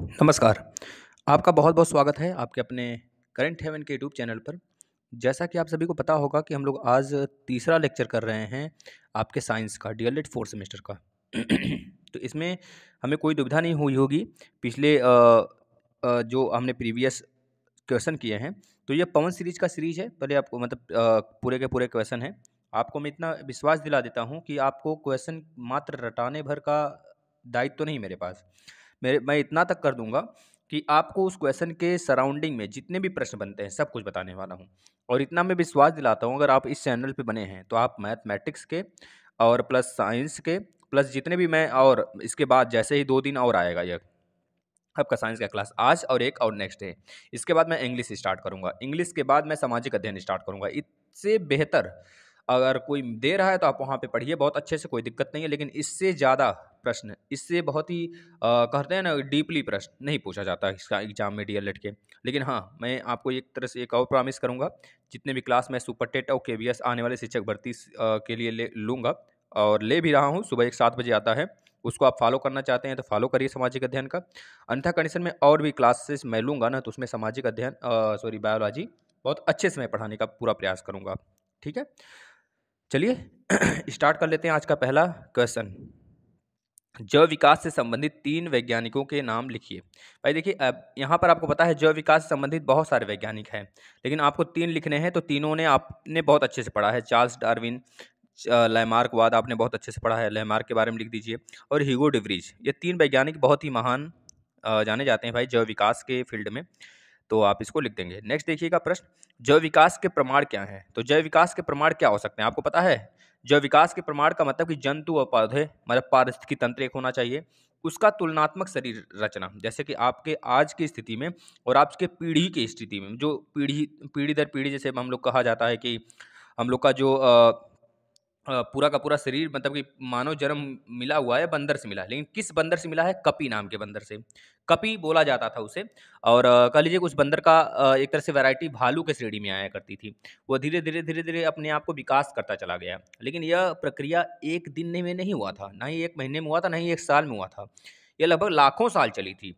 नमस्कार आपका बहुत बहुत स्वागत है आपके अपने करंट हेवन के यूट्यूब चैनल पर जैसा कि आप सभी को पता होगा कि हम लोग आज तीसरा लेक्चर कर रहे हैं आपके साइंस का D El Ed fourth semester का तो इसमें हमें कोई दुविधा नहीं हुई होगी पिछले जो हमने प्रीवियस क्वेश्चन किए हैं तो ये पवन सीरीज का सीरीज है पहले आपको मतलब पूरे के पूरे क्वेश्चन हैं आपको मैं इतना विश्वास दिला देता हूँ कि आपको क्वेश्चन मात्र रटाने भर का दायित्व तो नहीं मेरे पास मेरे मैं इतना तक कर दूंगा कि आपको उस क्वेश्चन के सराउंडिंग में जितने भी प्रश्न बनते हैं सब कुछ बताने वाला हूँ और इतना मैं विश्वास दिलाता हूँ अगर आप इस चैनल पर बने हैं तो आप मैथमेटिक्स के और प्लस साइंस के प्लस जितने भी मैं और इसके बाद जैसे ही दो दिन और आएगा यह आपका साइंस का क्लास आज और एक और नेक्स्ट है इसके बाद मैं इंग्लिश स्टार्ट करूँगा इंग्लिश के बाद मैं सामाजिक अध्ययन स्टार्ट करूँगा इससे बेहतर अगर कोई दे रहा है तो आप वहाँ पे पढ़िए बहुत अच्छे से कोई दिक्कत नहीं है लेकिन इससे ज़्यादा प्रश्न इससे बहुत ही आ, कहते हैं ना डीपली प्रश्न नहीं पूछा जाता इसका एग्ज़ाम में डी के लेकिन हाँ मैं आपको एक तरह से एक और प्रॉमिस करूँगा जितने भी क्लास मैं सुपर टेट और के आने वाले शिक्षक भर्ती के लिए ले लूँगा और ले भी रहा हूँ सुबह एक सात बजे आता है उसको आप फॉलो करना चाहते हैं तो फॉलो करिए सामाजिक अध्ययन का अन्यथा कंडीशन में और भी क्लासेस मैं लूँगा ना तो उसमें सामाजिक अध्ययन सॉरी बायोलॉजी बहुत अच्छे से मैं पढ़ाने का पूरा प्रयास करूँगा ठीक है चलिए स्टार्ट कर लेते हैं आज का पहला क्वेश्चन जैव विकास से संबंधित तीन वैज्ञानिकों के नाम लिखिए भाई देखिए यहाँ पर आपको पता है जैव विकास से संबंधित बहुत सारे वैज्ञानिक हैं लेकिन आपको तीन लिखने हैं तो तीनों ने आपने बहुत अच्छे से पढ़ा है चार्ल्स डार्विन वाद आपने बहुत अच्छे से पढ़ा है लैमार्क के बारे में लिख दीजिए और हीगो डिवरीज ये तीन वैज्ञानिक बहुत ही महान जाने जाते हैं भाई जैव विकास के फील्ड में तो आप इसको लिख देंगे नेक्स्ट देखिएगा प्रश्न जैव विकास के प्रमाण क्या हैं तो जैव विकास के प्रमाण क्या हो सकते हैं आपको पता है जैव विकास के प्रमाण का मतलब कि जंतु और पौधे मतलब पारिस्थितिकी तंत्र एक होना चाहिए उसका तुलनात्मक शरीर रचना जैसे कि आपके आज की स्थिति में और आपके पीढ़ी की स्थिति में जो पीढ़ी पीढ़ी दर पीढ़ी जैसे हम लोग कहा जाता है कि हम लोग का जो आ, पूरा का पूरा शरीर मतलब कि मानव जन्म मिला हुआ है बंदर से मिला है लेकिन किस बंदर से मिला है कपी नाम के बंदर से कपी बोला जाता था उसे और कह लीजिए उस बंदर का एक तरह से वैरायटी भालू के श्रेणी में आया करती थी वो धीरे धीरे धीरे धीरे अपने आप को विकास करता चला गया लेकिन यह प्रक्रिया एक दिन में नहीं हुआ था ना ही एक महीने में हुआ था ना ही एक साल में हुआ था यह लगभग लाखों साल चली थी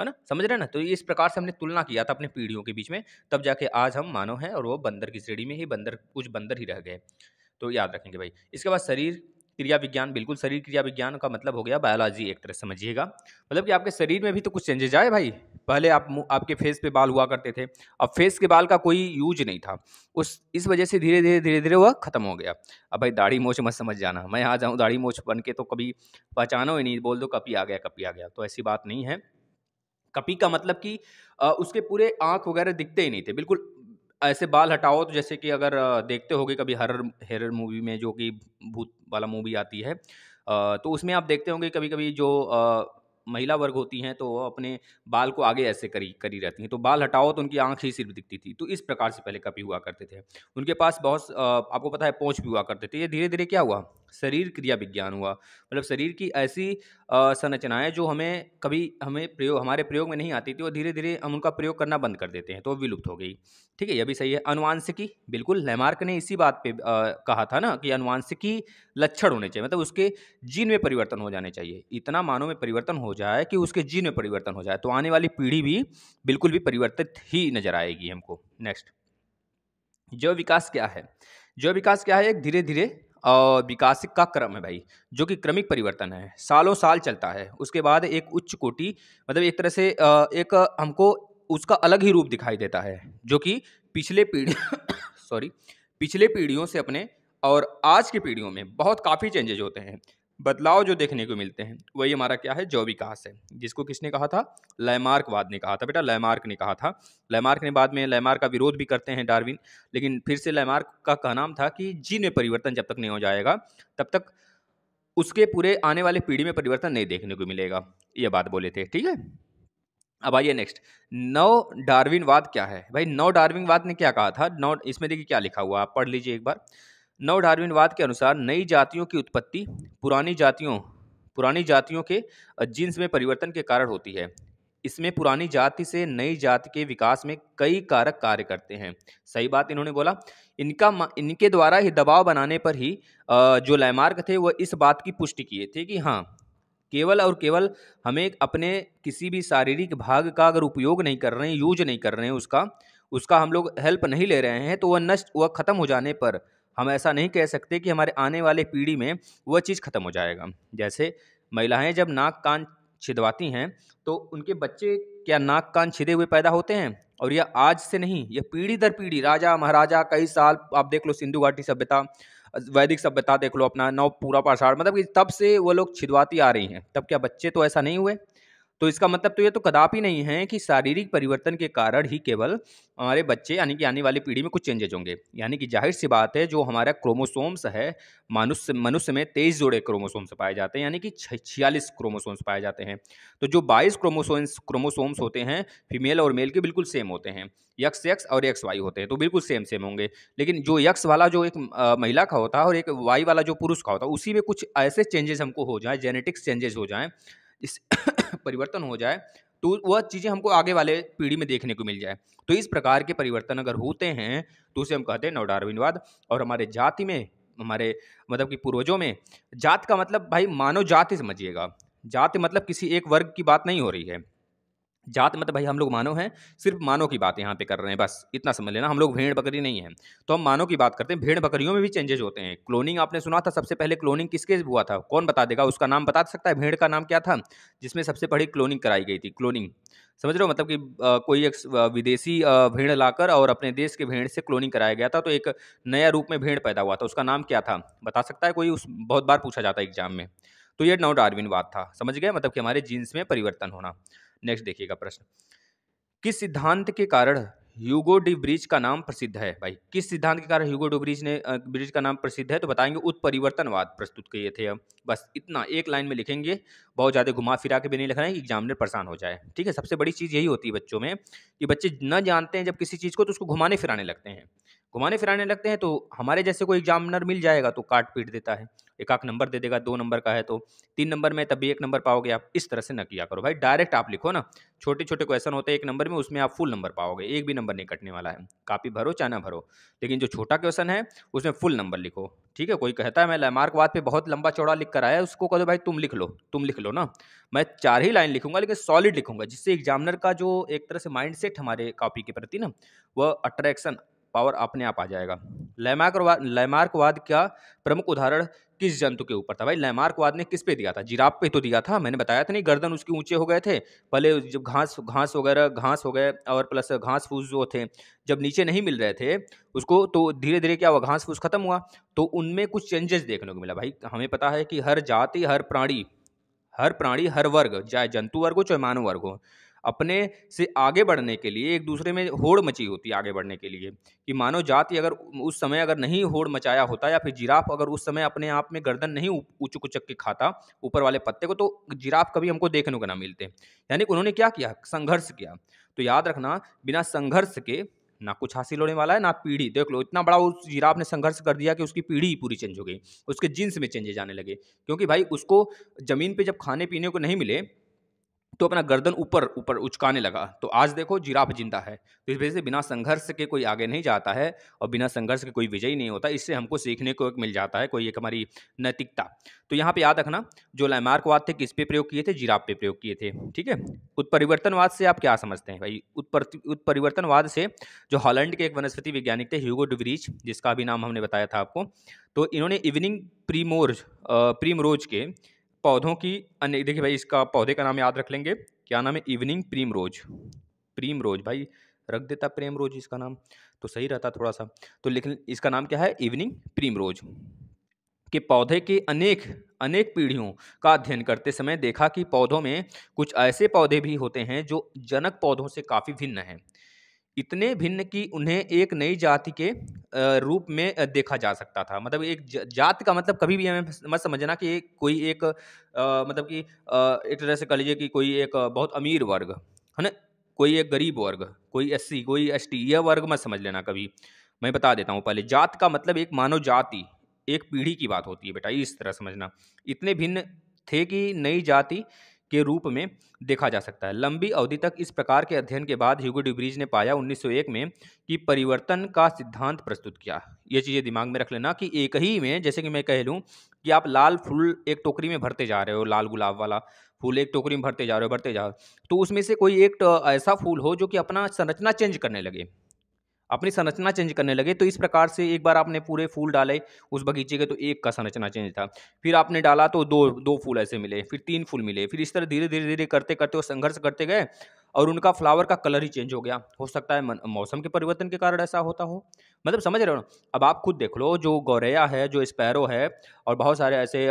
है ना समझ रहे ना तो इस प्रकार से हमने तुलना किया था अपने पीढ़ियों के बीच में तब जाके आज हम मानव हैं और वो बंदर की श्रेणी में ही बंदर कुछ बंदर ही रह गए तो याद रखेंगे भाई इसके बाद शरीर क्रिया विज्ञान बिल्कुल शरीर क्रिया विज्ञान का मतलब हो गया बायोलॉजी एक तरह समझिएगा मतलब कि आपके शरीर में भी तो कुछ चेंजेज आए भाई पहले आप आपके फेस पे बाल हुआ करते थे अब फेस के बाल का कोई यूज नहीं था उस इस वजह से धीरे धीरे धीरे धीरे वह खत्म हो गया अब भाई दाढ़ी मोछ मत समझ जाना मैं यहाँ जाऊँ दाढ़ी मोछ बन के तो कभी पहचानो ही नहीं बोल दो कपी आ गया कपी आ गया तो ऐसी बात नहीं है कपी का मतलब कि उसके पूरे आँख वगैरह दिखते ही नहीं थे बिल्कुल ऐसे बाल हटाओ तो जैसे कि अगर देखते होगे कभी हरर हेरर मूवी में जो कि भूत वाला मूवी आती है तो उसमें आप देखते होंगे कभी कभी जो महिला वर्ग होती हैं तो वह अपने बाल को आगे ऐसे करी करी रहती हैं तो बाल हटाओ तो उनकी आँख ही सिर्फ दिखती थी तो इस प्रकार से पहले कभी हुआ करते थे उनके पास बहुत आपको पता है पोछ भी हुआ करते थे ये धीरे धीरे क्या हुआ शरीर क्रिया विज्ञान हुआ मतलब शरीर की ऐसी संरचनाएं जो हमें कभी हमें प्रयोग हमारे प्रयोग में नहीं आती थी और धीरे धीरे हम उनका प्रयोग करना बंद कर देते हैं तो विलुप्त हो गई ठीक है यह भी सही है अनुवांशिकी बिल्कुल लैमार्क ने इसी बात पर कहा था ना कि अनुवांशिकी लक्षण होने चाहिए मतलब उसके जीन में परिवर्तन हो जाने चाहिए इतना मानव में परिवर्तन हो जाए कि उसके जीन में परिवर्तन हो जाए तो आने वाली पीढ़ी भी बिल्कुल भी परिवर्तित ही नजर आएगी हमको नेक्स्ट जैव विकास क्या है जैव विकास क्या है एक धीरे धीरे और विकासिक का क्रम है भाई जो कि क्रमिक परिवर्तन है सालों साल चलता है उसके बाद एक उच्च कोटि मतलब एक तरह से एक हमको उसका अलग ही रूप दिखाई देता है जो कि पिछले पीढ़ी सॉरी पिछले पीढ़ियों से अपने और आज की पीढ़ियों में बहुत काफ़ी चेंजेज होते हैं बदलाव जो देखने को मिलते हैं वही हमारा क्या है जौविकास है जिसको किसने कहा था लैमार्कवाद ने कहा था बेटा लैमार्क ने कहा था लैमार्क ने बाद में लैमार्क का विरोध भी करते हैं डार्विन लेकिन फिर से लैमार्क का कहनाम था कि जीन में परिवर्तन जब तक नहीं हो जाएगा तब तक उसके पूरे आने वाले पीढ़ी में परिवर्तन नहीं देखने को मिलेगा ये बात बोले थे ठीक है अब आइए नेक्स्ट नव डार्विनवाद क्या है भाई नव डार्विनवाद ने क्या कहा था नौ इसमें देखिए क्या लिखा हुआ आप पढ़ लीजिए एक बार नव डार्विनवाद के अनुसार नई जातियों की उत्पत्ति पुरानी जातियों पुरानी जातियों के जीन्स में परिवर्तन के कारण होती है इसमें पुरानी जाति से नई जाति के विकास में कई कारक कार्य करते हैं सही बात इन्होंने बोला इनका इनके द्वारा ही दबाव बनाने पर ही जो लैमार्क थे वह इस बात की पुष्टि किए थे कि हाँ केवल और केवल हमें अपने किसी भी शारीरिक भाग का अगर उपयोग नहीं कर रहे हैं यूज नहीं कर रहे हैं उसका उसका हम लोग हेल्प नहीं ले रहे हैं तो वह नष्ट वह ख़त्म हो जाने पर हम ऐसा नहीं कह सकते कि हमारे आने वाले पीढ़ी में वह चीज़ ख़त्म हो जाएगा जैसे महिलाएं जब नाक कान छिदवाती हैं तो उनके बच्चे क्या नाक कान छिदे हुए पैदा होते हैं और यह आज से नहीं यह पीढ़ी दर पीढ़ी राजा महाराजा कई साल आप देख लो सिंधु घाटी सभ्यता वैदिक सभ्यता देख लो अपना नव पूरा पाषाण मतलब कि तब से वो लोग छिदवाती आ रही हैं तब क्या बच्चे तो ऐसा नहीं हुए तो इसका मतलब तो ये तो कदापि नहीं है कि शारीरिक परिवर्तन के कारण ही केवल हमारे बच्चे यानी कि आने वाली पीढ़ी में कुछ चेंजेज होंगे यानी कि जाहिर सी बात है जो हमारा क्रोमोसोम्स है मनुष्य मनुष्य में तेईस जोड़े क्रोमोसोम्स पाए जाते हैं यानी कि छियालीस क्रोमोसोम्स पाए जाते हैं तो जो बाईस क्रोमोसोम्स क्रोमोसोम्स होते हैं फीमेल और मेल के बिल्कुल सेम होते हैं यक्स एक्स और यक्स वाई होते हैं तो बिल्कुल सेम सेम होंगे लेकिन जो यक्स वाला जो एक महिला का होता है और एक वाई वाला जो पुरुष का होता है उसी में कुछ ऐसे चेंजेस हमको हो जाएँ जेनेटिक्स चेंजेस हो जाएँ इस परिवर्तन हो जाए तो वह चीज़ें हमको आगे वाले पीढ़ी में देखने को मिल जाए तो इस प्रकार के परिवर्तन अगर होते हैं तो उसे हम कहते हैं नवडारविनवाद और हमारे जाति में हमारे मतलब कि पूर्वजों में जात का मतलब भाई मानव जाति समझिएगा जाति मतलब किसी एक वर्ग की बात नहीं हो रही है जात मत भाई हम लोग मानव हैं सिर्फ मानव की बात यहाँ पे कर रहे हैं बस इतना समझ लेना हम लोग भेड़ बकरी नहीं हैं तो हम मानव की बात करते हैं भेड़ बकरियों में भी चेंजेस होते हैं क्लोनिंग आपने सुना था सबसे पहले क्लोनिंग किसके हुआ था कौन बता देगा उसका नाम बता सकता है भेड़ का नाम क्या था जिसमें सबसे बड़ी क्लोनिंग कराई गई थी क्लोनिंग समझ रहे हो मतलब कि कोई एक विदेशी भेड़ लाकर और अपने देश के भेड़ से क्लोनिंग कराया गया था तो एक नया रूप में भेड़ पैदा हुआ था उसका नाम क्या था बता सकता है कोई उस बहुत बार पूछा जाता है एग्जाम में तो ये नौ डार्विन बात था समझ गए मतलब कि हमारे जीन्स में परिवर्तन होना नेक्स्ट देखिएगा प्रश्न किस सिद्धांत के कारण ह्यूगो डी ब्रिज का नाम प्रसिद्ध है भाई किस सिद्धांत के कारण ह्यूगो डी ब्रिज ने ब्रिज का नाम प्रसिद्ध है तो बताएंगे उत्परिवर्तनवाद प्रस्तुत किए थे हम बस इतना एक लाइन में लिखेंगे बहुत ज़्यादा घुमा फिरा के भी नहीं लिखना है कि एग्जामिनर परेशान हो जाए ठीक है सबसे बड़ी चीज़ यही होती है बच्चों में कि बच्चे न जानते हैं जब किसी चीज़ को तो उसको घुमाने फिराने लगते हैं घुमाने फिराने लगते हैं तो हमारे जैसे कोई एग्जामिनर मिल जाएगा तो काट पीट देता है एक आख नंबर दे देगा दो नंबर का है तो तीन नंबर में तभी एक नंबर पाओगे आप इस तरह से न किया करो भाई डायरेक्ट आप लिखो ना छोटे छोटे क्वेश्चन होते हैं एक नंबर में उसमें आप फुल नंबर पाओगे एक भी नंबर नहीं कटने वाला है कापी भरो चाहे ना भरो लेकिन जो छोटा क्वेश्चन है उसमें फुल नंबर लिखो ठीक है कोई कहता है मैं मार्कवाद पर बहुत लंबा चौड़ा लिख कर आया उसको कह दो भाई तुम लिख लो तुम लिख लो ना मैं चार ही लाइन लिखूंगा लेकिन सॉलिड लिखूंगा जिससे एग्जामिनर का जो एक तरह से माइंड हमारे कॉपी के प्रति ना वह अट्रैक्शन पावर अपने आप आ जाएगा लैमार्कवाद लैमार्कवाद का प्रमुख उदाहरण किस जंतु के ऊपर था भाई लैमार्कवाद ने किस पे दिया था जिराफ पे तो दिया था मैंने बताया था तो नहीं गर्दन उसके ऊंचे हो गए थे पहले जब घास घास वगैरह घास हो गए और प्लस घास फूस जो थे जब नीचे नहीं मिल रहे थे उसको तो धीरे धीरे क्या हुआ घास फूस खत्म हुआ तो उनमें कुछ चेंजेस देखने को मिला भाई हमें पता है कि हर जाति हर प्राणी हर प्राणी हर वर्ग चाहे जंतु वर्ग हो चाहे मानव वर्ग हो अपने से आगे बढ़ने के लिए एक दूसरे में होड़ मची होती है आगे बढ़ने के लिए कि मानव जाति अगर उस समय अगर नहीं होड़ मचाया होता या फिर जिराफ अगर उस समय अपने आप में गर्दन नहीं उचक उचक के खाता ऊपर वाले पत्ते को तो जिराफ कभी हमको देखने को ना मिलते यानी कि उन्होंने क्या किया संघर्ष किया तो याद रखना बिना संघर्ष के ना कुछ हासिल होने वाला है ना पीढ़ी देख लो इतना बड़ा उस जिराफ ने संघर्ष कर दिया कि उसकी पीढ़ी ही पूरी चेंज हो गई उसके जीन्स में चेंजे जाने लगे क्योंकि भाई उसको ज़मीन पे जब खाने पीने को नहीं मिले तो अपना गर्दन ऊपर ऊपर उचकाने लगा तो आज देखो जिराफ जिंदा है तो इस वजह से बिना संघर्ष के कोई आगे नहीं जाता है और बिना संघर्ष के कोई विजयी नहीं होता इससे हमको सीखने को एक मिल जाता है कोई एक हमारी नैतिकता तो यहाँ पे याद रखना जो लैमार्कवाद थे किस पे प्रयोग किए थे जिराफ पे प्रयोग किए थे ठीक है उत्परिवर्तनवाद से आप क्या समझते हैं भाई उत्परिवर्तनवाद से जो हॉलैंड के एक वनस्पति वैज्ञानिक थे ह्यूगो डिवरीच जिसका भी नाम हमने बताया था आपको तो इन्होंने इवनिंग प्रीमोर्ज प्रीमरोज के पौधों की अनेक देखिए भाई इसका पौधे का नाम याद रख लेंगे क्या नाम है evening primrose primrose भाई रख देता प्रेम रोज इसका नाम तो सही रहता थोड़ा सा तो लेकिन इसका नाम क्या है इवनिंग प्रीम रोज के पौधे के अनेक अनेक पीढ़ियों का अध्ययन करते समय देखा कि पौधों में कुछ ऐसे पौधे भी होते हैं जो जनक पौधों से काफ़ी भिन्न हैं इतने भिन्न कि उन्हें एक नई जाति के रूप में देखा जा सकता था मतलब एक जाति का मतलब कभी भी हमें मत समझना कि कोई एक मतलब कि एक तरह से कह लीजिए कि कोई एक बहुत अमीर वर्ग है ना कोई एक गरीब वर्ग कोई एस कोई एस यह वर्ग मत समझ लेना कभी मैं बता देता हूँ पहले जात का मतलब एक मानव जाति एक पीढ़ी की बात होती है बेटा इस तरह समझना इतने भिन्न थे कि नई जाति के रूप में देखा जा सकता है लंबी अवधि तक इस प्रकार के अध्ययन के बाद ह्यूगो डिब्रीज ने पाया 1901 में कि परिवर्तन का सिद्धांत प्रस्तुत किया ये चीज़ें दिमाग में रख लेना कि एक ही में जैसे कि मैं कह लूँ कि आप लाल फूल एक टोकरी में भरते जा रहे हो लाल गुलाब वाला फूल एक टोकरी में भरते जा रहे हो भरते जा रहे हो तो उसमें से कोई एक ऐसा फूल हो जो कि अपना संरचना चेंज करने लगे अपनी संरचना चेंज करने लगे तो इस प्रकार से एक बार आपने पूरे फूल डाले उस बगीचे के तो एक का संरचना चेंज था फिर आपने डाला तो दो दो फूल ऐसे मिले फिर तीन फूल मिले फिर इस तरह धीरे धीरे धीरे करते करते वो संघर्ष करते गए और उनका फ्लावर का कलर ही चेंज हो गया हो सकता है मौसम के परिवर्तन के कारण ऐसा होता हो मतलब समझ रहे हो अब आप खुद देख लो जो गौरैया है जो स्पैरो है और बहुत सारे ऐसे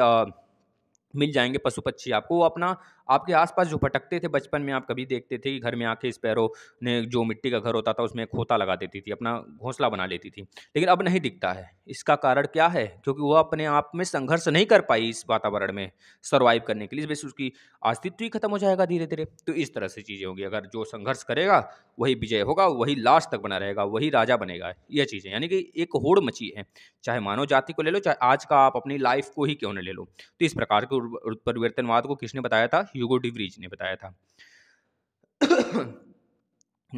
मिल जाएंगे पशु पक्षी आपको वो अपना आपके आसपास जो भटकते थे बचपन में आप कभी देखते थे कि घर में आके इस पैरों ने जो मिट्टी का घर होता था उसमें खोता लगा देती थी अपना घोंसला बना लेती थी लेकिन अब नहीं दिखता है इसका कारण क्या है क्योंकि वह अपने आप में संघर्ष नहीं कर पाई इस वातावरण में सर्वाइव करने के लिए इस उसकी अस्तित्व ही खत्म हो जाएगा धीरे धीरे तो इस तरह से चीज़ें होंगी अगर जो संघर्ष करेगा वही विजय होगा वही लास्ट तक बना रहेगा वही राजा बनेगा यह चीज़ें यानी कि एक होड़ मची है चाहे मानव जाति को ले लो चाहे आज का आप अपनी लाइफ को ही क्यों न ले लो तो इस प्रकार के परिवर्तनवाद को किसने बताया था ह्यूगो डिवरीज ने बताया था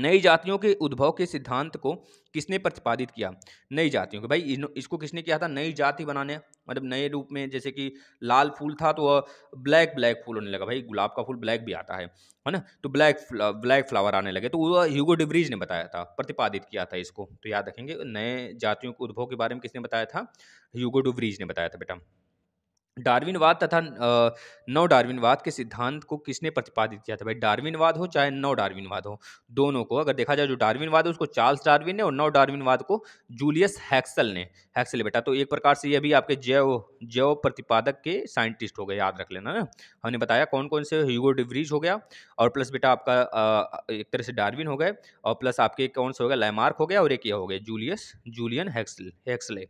नई जातियों के उद्भव के सिद्धांत को किसने प्रतिपादित किया नई जातियों के भाई इसको किसने किया था नई जाति बनाने मतलब नए रूप में जैसे कि लाल फूल था तो वह ब्लैक ब्लैक फूल होने लगा भाई गुलाब का फूल ब्लैक भी आता है है ना तो ब्लैक ब्लैक फ्लावर आने लगे तो वह ह्यूगो डिब्रीज ने बताया था प्रतिपादित किया था इसको तो याद रखेंगे नए जातियों के उद्भव के बारे में किसने बताया था ह्यूगो डिब्रीज ने बताया था बेटा डार्विनवाद तथा नव डार्विनवाद के सिद्धांत को किसने प्रतिपादित किया था भाई डार्विनवाद हो चाहे नव डार्विनवाद हो दोनों को अगर देखा जाए जो डार्विनवाद है उसको चार्ल्स डार्विन ने और नव डार्विनवाद को जूलियस हैक्सल ने हैक्सल बेटा तो एक प्रकार से ये भी आपके जैव जैव प्रतिपादक के साइंटिस्ट हो गए याद रख लेना ना हमने बताया कौन कौन से ह्यूगो डिवरीज हो गया और प्लस बेटा आपका एक तरह से डार्विन हो गए और प्लस आपके कौन से हो गया लैमार्क हो गया और एक ये हो गए जूलियस जूलियन हैक्सल हैक्सले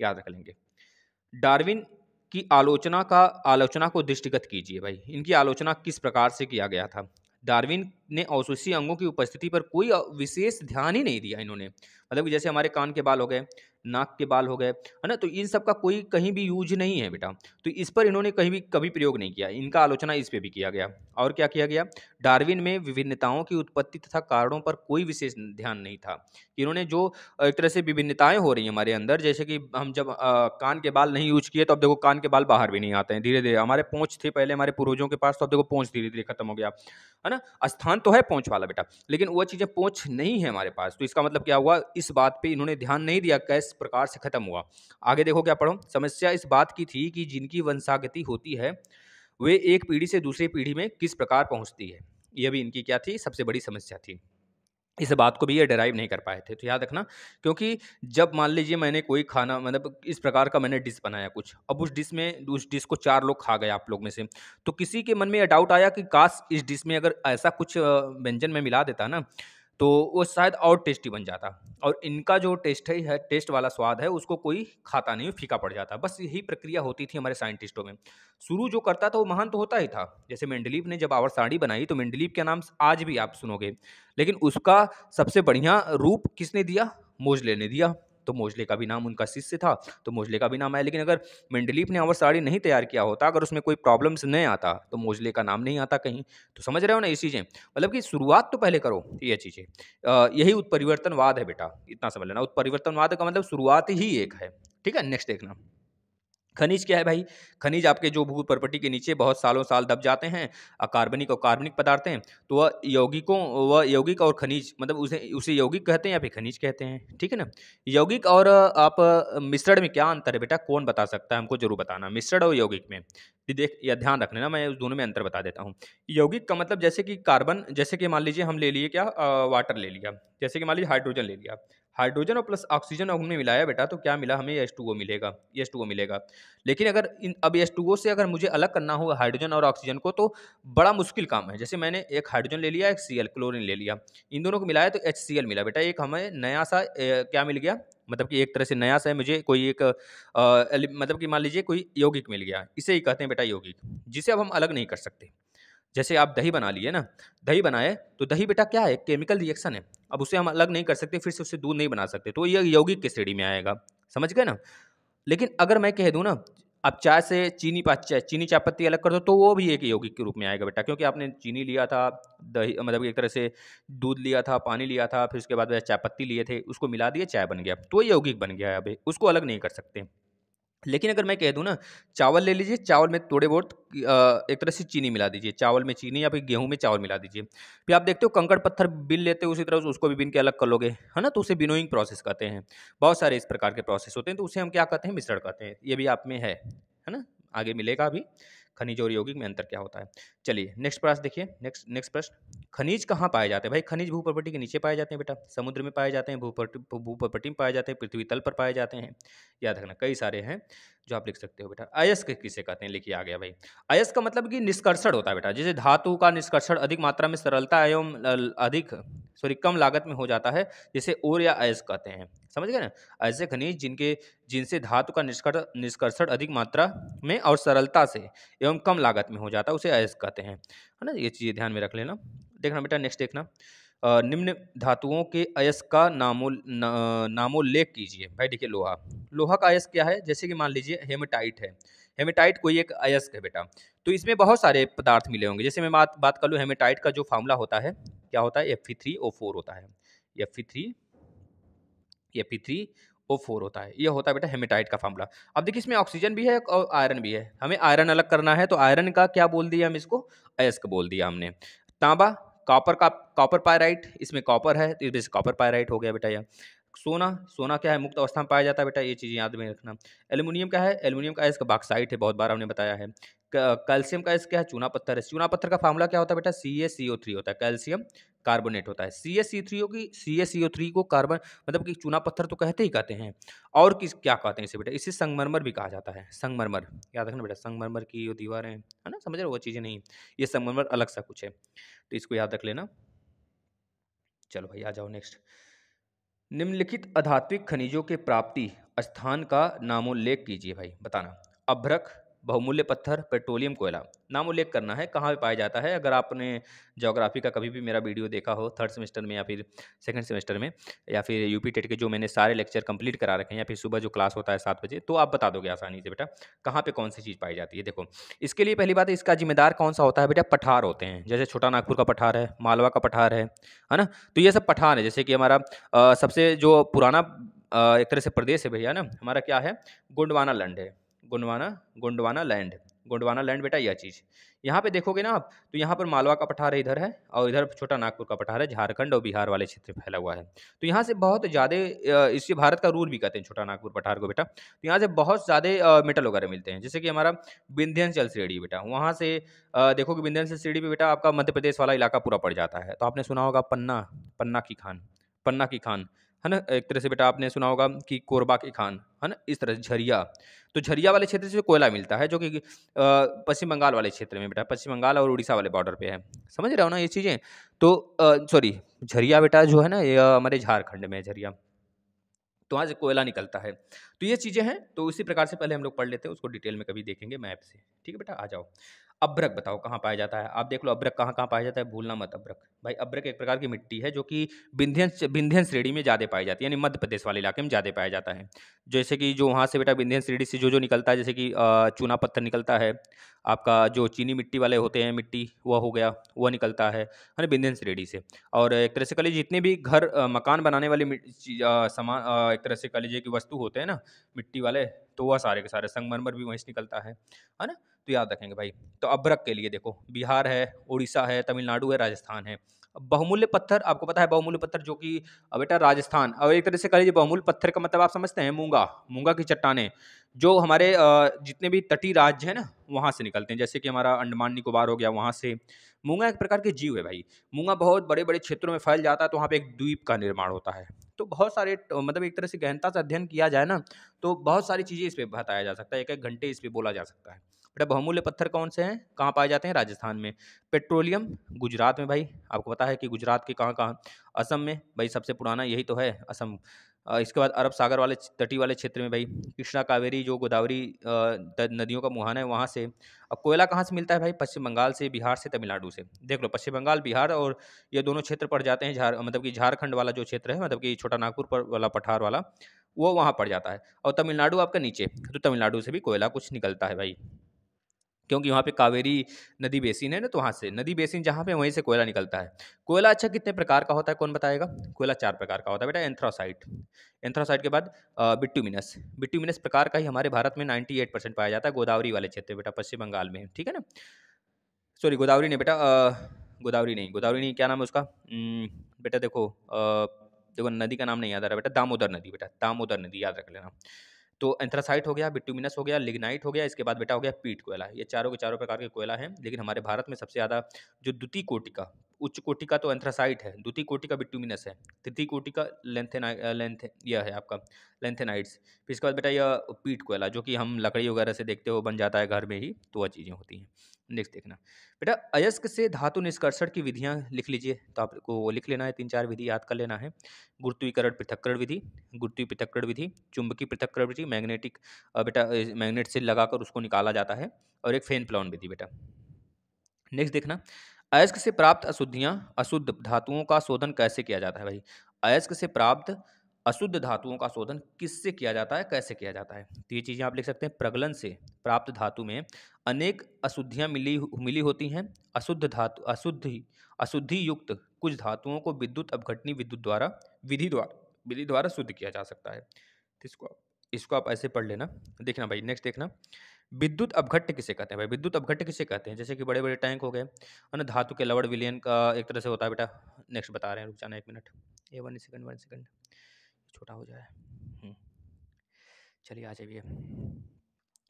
याद रख लेंगे डार्विन की आलोचना का आलोचना को दृष्टिगत कीजिए भाई इनकी आलोचना किस प्रकार से किया गया था डार्विन ने अवशोषी अंगों की उपस्थिति पर कोई विशेष ध्यान ही नहीं दिया इन्होंने मतलब जैसे हमारे कान के बाल हो गए नाक के बाल हो गए है ना तो इन सब का कोई कहीं भी यूज नहीं है बेटा तो इस पर इन्होंने कहीं भी कभी प्रयोग नहीं किया इनका आलोचना इस पर भी किया गया और क्या किया गया डार्विन में विभिन्नताओं की उत्पत्ति तथा कारणों पर कोई विशेष ध्यान नहीं था इन्होंने जो एक तरह से विभिन्नताएं हो रही हैं हमारे अंदर जैसे कि हम जब आ, कान के बाल नहीं यूज किए तो अब देखो कान के बाल बाहर भी नहीं आते हैं धीरे धीरे हमारे पहुँच थे पहले हमारे पूर्वजों के पास तो अब देखो पहुँच धीरे धीरे खत्म हो गया है ना स्थान तो है पहुँच वाला बेटा लेकिन वह चीज़ें पहुँच नहीं है हमारे पास तो इसका मतलब क्या हुआ इस बात पर इन्होंने ध्यान नहीं दिया कैस प्रकार से खत्म हुआ आगे देखो क्या पढ़ो समस्या इस बात की थी कि जिनकी वंशागति होती है वे एक पीढ़ी से दूसरी पीढ़ी में किस प्रकार पहुंचती है ये भी इनकी क्या थी सबसे बड़ी समस्या थी इस बात को भी ये डराइव नहीं कर पाए थे तो याद रखना क्योंकि जब मान लीजिए मैंने कोई खाना मतलब इस प्रकार का मैंने डिश बनाया कुछ अब उस डिश में उस डिश को चार लोग खा गए आप लोग में से तो किसी के मन में यह डाउट आया कि काश इस डिश में अगर ऐसा कुछ व्यंजन में मिला देता ना तो वो शायद और टेस्टी बन जाता और इनका जो टेस्ट है, है टेस्ट वाला स्वाद है उसको कोई खाता नहीं फीका पड़ जाता बस यही प्रक्रिया होती थी हमारे साइंटिस्टों में शुरू जो करता था वो महान तो होता ही था जैसे मेंडलीप ने जब आवर साड़ी बनाई तो मेंडलीप के नाम आज भी आप सुनोगे लेकिन उसका सबसे बढ़िया रूप किसने दिया मोजले ने दिया तो मोजले का भी नाम उनका शिष्य था तो मोजले का भी नाम आया लेकिन अगर मेंडलीफ ने अवर साड़ी नहीं तैयार किया होता अगर उसमें कोई प्रॉब्लम्स नहीं आता तो मोजले का नाम नहीं आता कहीं तो समझ रहे हो ना ये चीज़ें मतलब कि शुरुआत तो पहले करो ये चीज़ें यही उत्परिवर्तनवाद है बेटा इतना समझ लेना उत्परिवर्तनवाद का मतलब शुरुआत ही एक है ठीक है नेक्स्ट देखना खनिज क्या है भाई खनिज आपके जो भू प्रपटी के नीचे बहुत सालों साल दब जाते हैं अकार्बनिक और कार्बनिक हैं तो वह यौगिकों वह यौगिक और खनिज मतलब उसे उसे यौगिक कहते हैं या फिर खनिज कहते हैं ठीक है ना यौगिक और आप मिश्रण में क्या अंतर है बेटा कौन बता सकता है हमको जरूर बताना मिश्रण और यौगिक में देख या ध्यान रखने ना मैं उस दोनों में अंतर बता देता हूँ यौगिक का मतलब जैसे कि कार्बन जैसे कि मान लीजिए हम ले लिए क्या वाटर ले लिया जैसे कि मान लीजिए हाइड्रोजन ले लिया हाइड्रोजन और प्लस ऑक्सीजन हमने मिलाया बेटा तो क्या मिला हमें एस टू ओ मिलेगा एस टू ओ मिलेगा लेकिन अगर इन अब एस टू ओ से अगर मुझे अलग करना होगा हाइड्रोजन और ऑक्सीजन को तो बड़ा मुश्किल काम है जैसे मैंने एक हाइड्रोजन ले लिया एक सी एल क्लोरिन ले लिया इन दोनों को मिलाया तो एच सी एल मिला बेटा एक हमें नया सा ए, क्या मिल गया मतलब कि एक तरह से नया सा है मुझे कोई एक आ, मतलब कि मान लीजिए कोई यौगिक मिल गया इसे ही कहते हैं बेटा यौगिक जिसे अब हम अलग नहीं कर सकते जैसे आप दही बना लिए ना दही बनाए तो दही बेटा क्या है केमिकल रिएक्शन है अब उसे हम अलग नहीं कर सकते फिर से उससे दूध नहीं बना सकते तो ये यौगिक की श्रेणी में आएगा समझ गए ना लेकिन अगर मैं कह दूँ ना आप चाय से चीनी चाय चीनी चाय पत्ती अलग कर दो तो वो भी एक यौगिक के रूप में आएगा बेटा क्योंकि आपने चीनी लिया था दही मतलब एक तरह से दूध लिया था पानी लिया था फिर उसके बाद चाय पत्ती लिए थे उसको मिला दिए चाय बन गया तो यौगिक बन गया है अभी उसको अलग नहीं कर सकते लेकिन अगर मैं कह दूँ ना चावल ले लीजिए चावल में थोड़े बहुत एक तरह से चीनी मिला दीजिए चावल में चीनी या फिर गेहूं में चावल मिला दीजिए फिर आप देखते हो कंकड़ पत्थर बिन लेते हो उसी तरह उसको भी बिन के अलग कर लोगे है ना तो उसे बिनोइंग प्रोसेस कहते हैं बहुत सारे इस प्रकार के प्रोसेस होते हैं तो उसे हम क्या कहते हैं मिश्रण कहते हैं ये भी आप में है है ना आगे मिलेगा अभी खनिज और यौगिक में अंतर क्या होता है चलिए नेक्स्ट प्रश्न देखिए नेक्स्ट नेक्स्ट प्रश्न खनिज कहाँ पाए जाते हैं भाई खनिज भूपर्पट्टी के नीचे पाए जाते हैं बेटा समुद्र में पाए जाते हैं भूपर्पट्टी भूपर्पट्टी में पाए जाते हैं पृथ्वी तल पर पाए जाते हैं याद रखना कई सारे हैं जो आप लिख सकते हो बेटा अयस्क किसे कहते हैं लिखिए आ गया भाई अयस्क का मतलब कि निष्कर्षण होता है बेटा जैसे धातु का निष्कर्षण अधिक मात्रा में सरलता एवं अधिक सॉरी कम लागत में हो जाता है जिसे ओर या अयस्क कहते हैं समझ गए ना ऐसे खनिज जिनके जिनसे धातु का निष्कर्ष निष्कर्षण अधिक मात्रा में और सरलता से एवं कम लागत में हो जाता है उसे अयस्क कहते हैं है ना ये चीज़ें ध्यान में रख लेना देखना बेटा नेक्स्ट देखना निम्न धातुओं के अयस्क का नामो ना, नामोल्लेख कीजिए भाई देखिए लोहा लोहा का अयस क्या है जैसे कि मान लीजिए हेमेटाइट है हेमेटाइट कोई एक अयस्क है बेटा तो इसमें बहुत सारे पदार्थ मिले होंगे जैसे मैं बात बात कर लूँ हेमेटाइट का जो फार्मूला होता है क्या होता है एफ होता है एफ ये पी थ्री ओ फोर होता है ये होता है बेटा हेमेटाइट का फार्मूला अब देखिए इसमें ऑक्सीजन भी है और आयरन भी है हमें आयरन अलग करना है तो आयरन का क्या बोल दिया हम इसको अयस्क बोल दिया हमने तांबा कॉपर का कॉपर पायराइट इसमें कॉपर है तो इसमें कॉपर पायराइट हो गया बेटा यह सोना सोना क्या है मुक्त अवस्था में पाया जाता है बेटा ये चीज़ याद में रखना एलुमिनियम क्या है एलुमिनियम का इसका बाक्साइट है बहुत बार हमने बताया है कैल्शियम का इसका है चूना पत्थर है चूना पत्थर का फार्मूला क्या होता है बेटा सी ए सी ओ थ्री होता है कैल्शियम कार्बोनेट होता है सी ए सी थ्री होगी सी ए सी ओ थ्री को कार्बन मतलब कि चूना पत्थर तो कहते ही कहते हैं और किस क्या कहते हैं इसे बेटा इसे संगमरमर भी कहा जाता है संगमरमर याद रखना बेटा संगमरमर की जो दीवारें हैं है ना समझ रहे वो चीज़ें नहीं ये संगमरमर अलग सा कुछ है तो इसको याद रख लेना चलो भाई आ जाओ नेक्स्ट निम्नलिखित अधात्विक खनिजों के प्राप्ति स्थान का नामोल्लेख कीजिए भाई बताना अभ्रक बहुमूल्य पत्थर पेट्रोलियम कोयला नाम उल्लेख करना है कहाँ पे पाया जाता है अगर आपने जोग्राफी का कभी भी मेरा वीडियो देखा हो थर्ड सेमेस्टर में या फिर सेकंड सेमेस्टर में या फिर यूपी टेट के जो मैंने सारे लेक्चर कंप्लीट करा रखे हैं या फिर सुबह जो क्लास होता है सात बजे तो आप बता दोगे आसानी से बेटा कहाँ पर कौन सी चीज़ पाई जाती है देखो इसके लिए पहली बात इसका जिम्मेदार कौन सा होता है बेटा पठार होते हैं जैसे छोटा नागपुर का पठार है मालवा का पठार है है ना तो ये सब पठार है जैसे कि हमारा सबसे जो पुराना एक तरह से प्रदेश है भैया ना हमारा क्या है गोंडवाना लैंड है गोंडवाना गोंडवाना लैंड गोंडवाना लैंड बेटा यह चीज़ यहाँ पे देखोगे ना आप तो यहाँ पर मालवा का पठार इधर है और इधर छोटा नागपुर का पठार है झारखंड और बिहार वाले क्षेत्र फैला हुआ है तो यहाँ से बहुत ज़्यादा इससे भारत का रूल भी कहते हैं छोटा नागपुर पठार को बेटा तो यहाँ से बहुत ज़्यादा मेटल वगैरह मिलते हैं जैसे कि हमारा विंध्यांचल श्रेणी बेटा वहाँ से देखोगे विंध्यांचल श्रेणी पर बेटा आपका मध्य प्रदेश वाला इलाका पूरा पड़ जाता है तो आपने सुना होगा पन्ना पन्ना की खान पन्ना की खान है ना एक तरह से बेटा आपने सुना होगा कि कोरबा के खान है ना इस तरह से झरिया तो झरिया वाले क्षेत्र से कोयला मिलता है जो कि पश्चिम बंगाल वाले क्षेत्र में बेटा पश्चिम बंगाल और उड़ीसा वाले बॉर्डर पे है समझ रहे हो ना ये चीज़ें तो सॉरी झरिया बेटा जो है ना ये हमारे झारखंड में है झरिया तो वहाँ से कोयला निकलता है तो ये चीज़ें हैं तो उसी प्रकार से पहले हम लोग पढ़ लेते हैं उसको डिटेल में कभी देखेंगे मैप से ठीक है बेटा आ जाओ अब्रक बताओ कहाँ पाया जाता है आप देख लो अब्रक कहाँ कहाँ पाया जाता है भूलना मत अब्रक भाई अब्रक एक प्रकार की मिट्टी है जो कि विंध्यन विंध्यन श्रेणी में ज़्यादा पाई जाती है यानी मध्य प्रदेश वाले इलाके में ज़्यादा पाया जाता है जैसे कि जो वहाँ से बेटा विंध्यन श्रेणी से जो जो निकलता है जैसे कि चूना पत्थर निकलता है आपका जो चीनी मिट्टी वाले होते हैं मिट्टी वह हो गया वह निकलता है है ना बिंदन श्रेणी से और एक तरह से कह लीजिए जितने भी घर मकान बनाने वाले सामान एक तरह से कह लीजिए कि वस्तु होते हैं ना मिट्टी वाले तो वह सारे के सारे संगमरमर भी वहीं से निकलता है है ना तो याद रखेंगे भाई तो अभ्रक के लिए देखो बिहार है उड़ीसा है तमिलनाडु है राजस्थान है बहुमूल्य पत्थर आपको पता है बहुमूल्य पत्थर जो कि बेटा राजस्थान अब एक तरह से कह लीजिए बहुमूल्य पत्थर का मतलब आप समझते हैं मूंगा मूंगा की चट्टाने जो हमारे जितने भी तटीय राज्य हैं ना वहाँ से निकलते हैं जैसे कि हमारा अंडमान निकोबार हो गया वहाँ से मूंगा एक प्रकार के जीव है भाई मूंगा बहुत बड़े बड़े क्षेत्रों में फैल जाता है तो वहाँ पे एक द्वीप का निर्माण होता है तो बहुत सारे मतलब एक तरह से गहनता से अध्ययन किया जाए ना तो बहुत सारी चीज़ें इस पर बताया जा सकता है एक एक घंटे इस पर बोला जा सकता है बेटा बहुमूल्य पत्थर कौन से हैं कहाँ पाए जाते हैं राजस्थान में पेट्रोलियम गुजरात में भाई आपको पता है कि गुजरात के कहाँ कहाँ असम में भाई सबसे पुराना यही तो है असम इसके बाद अरब सागर वाले तटी वाले क्षेत्र में भाई कृष्णा कावेरी जो गोदावरी नदियों का मुहाना है वहाँ से अब कोयला कहाँ से मिलता है भाई पश्चिम बंगाल से बिहार से तमिलनाडु से देख लो पश्चिम बंगाल बिहार और ये दोनों क्षेत्र पड़ जाते हैं झार मतलब कि झारखंड वाला जो क्षेत्र है मतलब कि छोटा नागपुर पर वाला पठार वाला वो वहाँ पड़ जाता है और तमिलनाडु आपका नीचे तो तमिलनाडु से भी कोयला कुछ निकलता है भाई क्योंकि वहाँ पे कावेरी नदी बेसिन है ना तो वहाँ से नदी बेसिन जहाँ पे वहीं से कोयला निकलता है कोयला अच्छा कितने प्रकार का होता है कौन बताएगा कोयला चार प्रकार का होता है बेटा एंथ्रोसाइट एंथ्रोसाइट के बाद बिट्टूमिनस बिट्टूमिनस प्रकार का ही हमारे भारत में नाइन्टी एट परसेंट पाया जाता है गोदावरी वाले क्षेत्र बेटा पश्चिम बंगाल में ठीक है ना सॉरी गोदावरी नहीं बेटा गोदावरी नहीं गोदावरी नहीं क्या नाम है उसका बेटा देखो देखो नदी का नाम नहीं याद आ रहा बेटा दामोदर नदी बेटा दामोदर नदी याद रख लेना तो एंथ्रासाइट हो गया बिट्यूमिनस हो गया लिग्नाइट हो गया इसके बाद बेटा हो गया पीट कोयला ये चारों के चारों प्रकार के कोयला हैं लेकिन हमारे भारत में सबसे ज़्यादा जो द्वितीय कोटि का उच्च कोटि का तो एंथ्रासाइट है द्वितीय कोटि का बिट्यूमिनस है तृतीय कोटि का लेंथेनाइ लेंथ यह है आपका लेंथेनाइट्स फिर इसके बाद बेटा यह पीट कोयला जो कि हम लकड़ी वगैरह से देखते हो बन जाता है घर में ही तो वह चीज़ें होती हैं नेक्स्ट देखना बेटा अयस्क से धातु निष्कर्षण की विधियाँ लिख लीजिए तो आपको वो लिख लेना है तीन चार विधि याद कर लेना है गुरुत्वीकरण पृथक्करण विधि गुरुत्वीय पृथक्करण विधि चुंबकीय पृथक्करण विधि मैग्नेटिक बेटा मैग्नेट से लगाकर उसको निकाला जाता है और एक फेन प्लाउन विधि बेटा नेक्स्ट देखना अयस्क से प्राप्त अशुद्धियाँ अशुद्ध धातुओं का शोधन कैसे किया जाता है भाई अयस्क से प्राप्त अशुद्ध धातुओं का शोधन किससे किया जाता है कैसे किया जाता है तो ये चीज़ें आप लिख सकते हैं प्रगलन से प्राप्त धातु में अनेक अशुद्धियाँ मिली मिली होती हैं अशुद्ध धातु अशुद्धि अशुद्धि युक्त कुछ धातुओं को विद्युत अपघटनी विद्युत द्वारा विधि द्वारा विधि द्वारा शुद्ध किया जा सकता है इसको इसको आप ऐसे पढ़ लेना देखना भाई नेक्स्ट देखना विद्युत अपघट्ट किसे कहते हैं भाई विद्युत अपघट्ट किसे कहते हैं जैसे कि बड़े बड़े टैंक हो गए है ना धातु के लवड़ विलियन का एक तरह से होता है बेटा नेक्स्ट बता रहे हैं रुक जाना एक minute a one second one second छोटा हो जाए हम्म। चलिए आ जाइए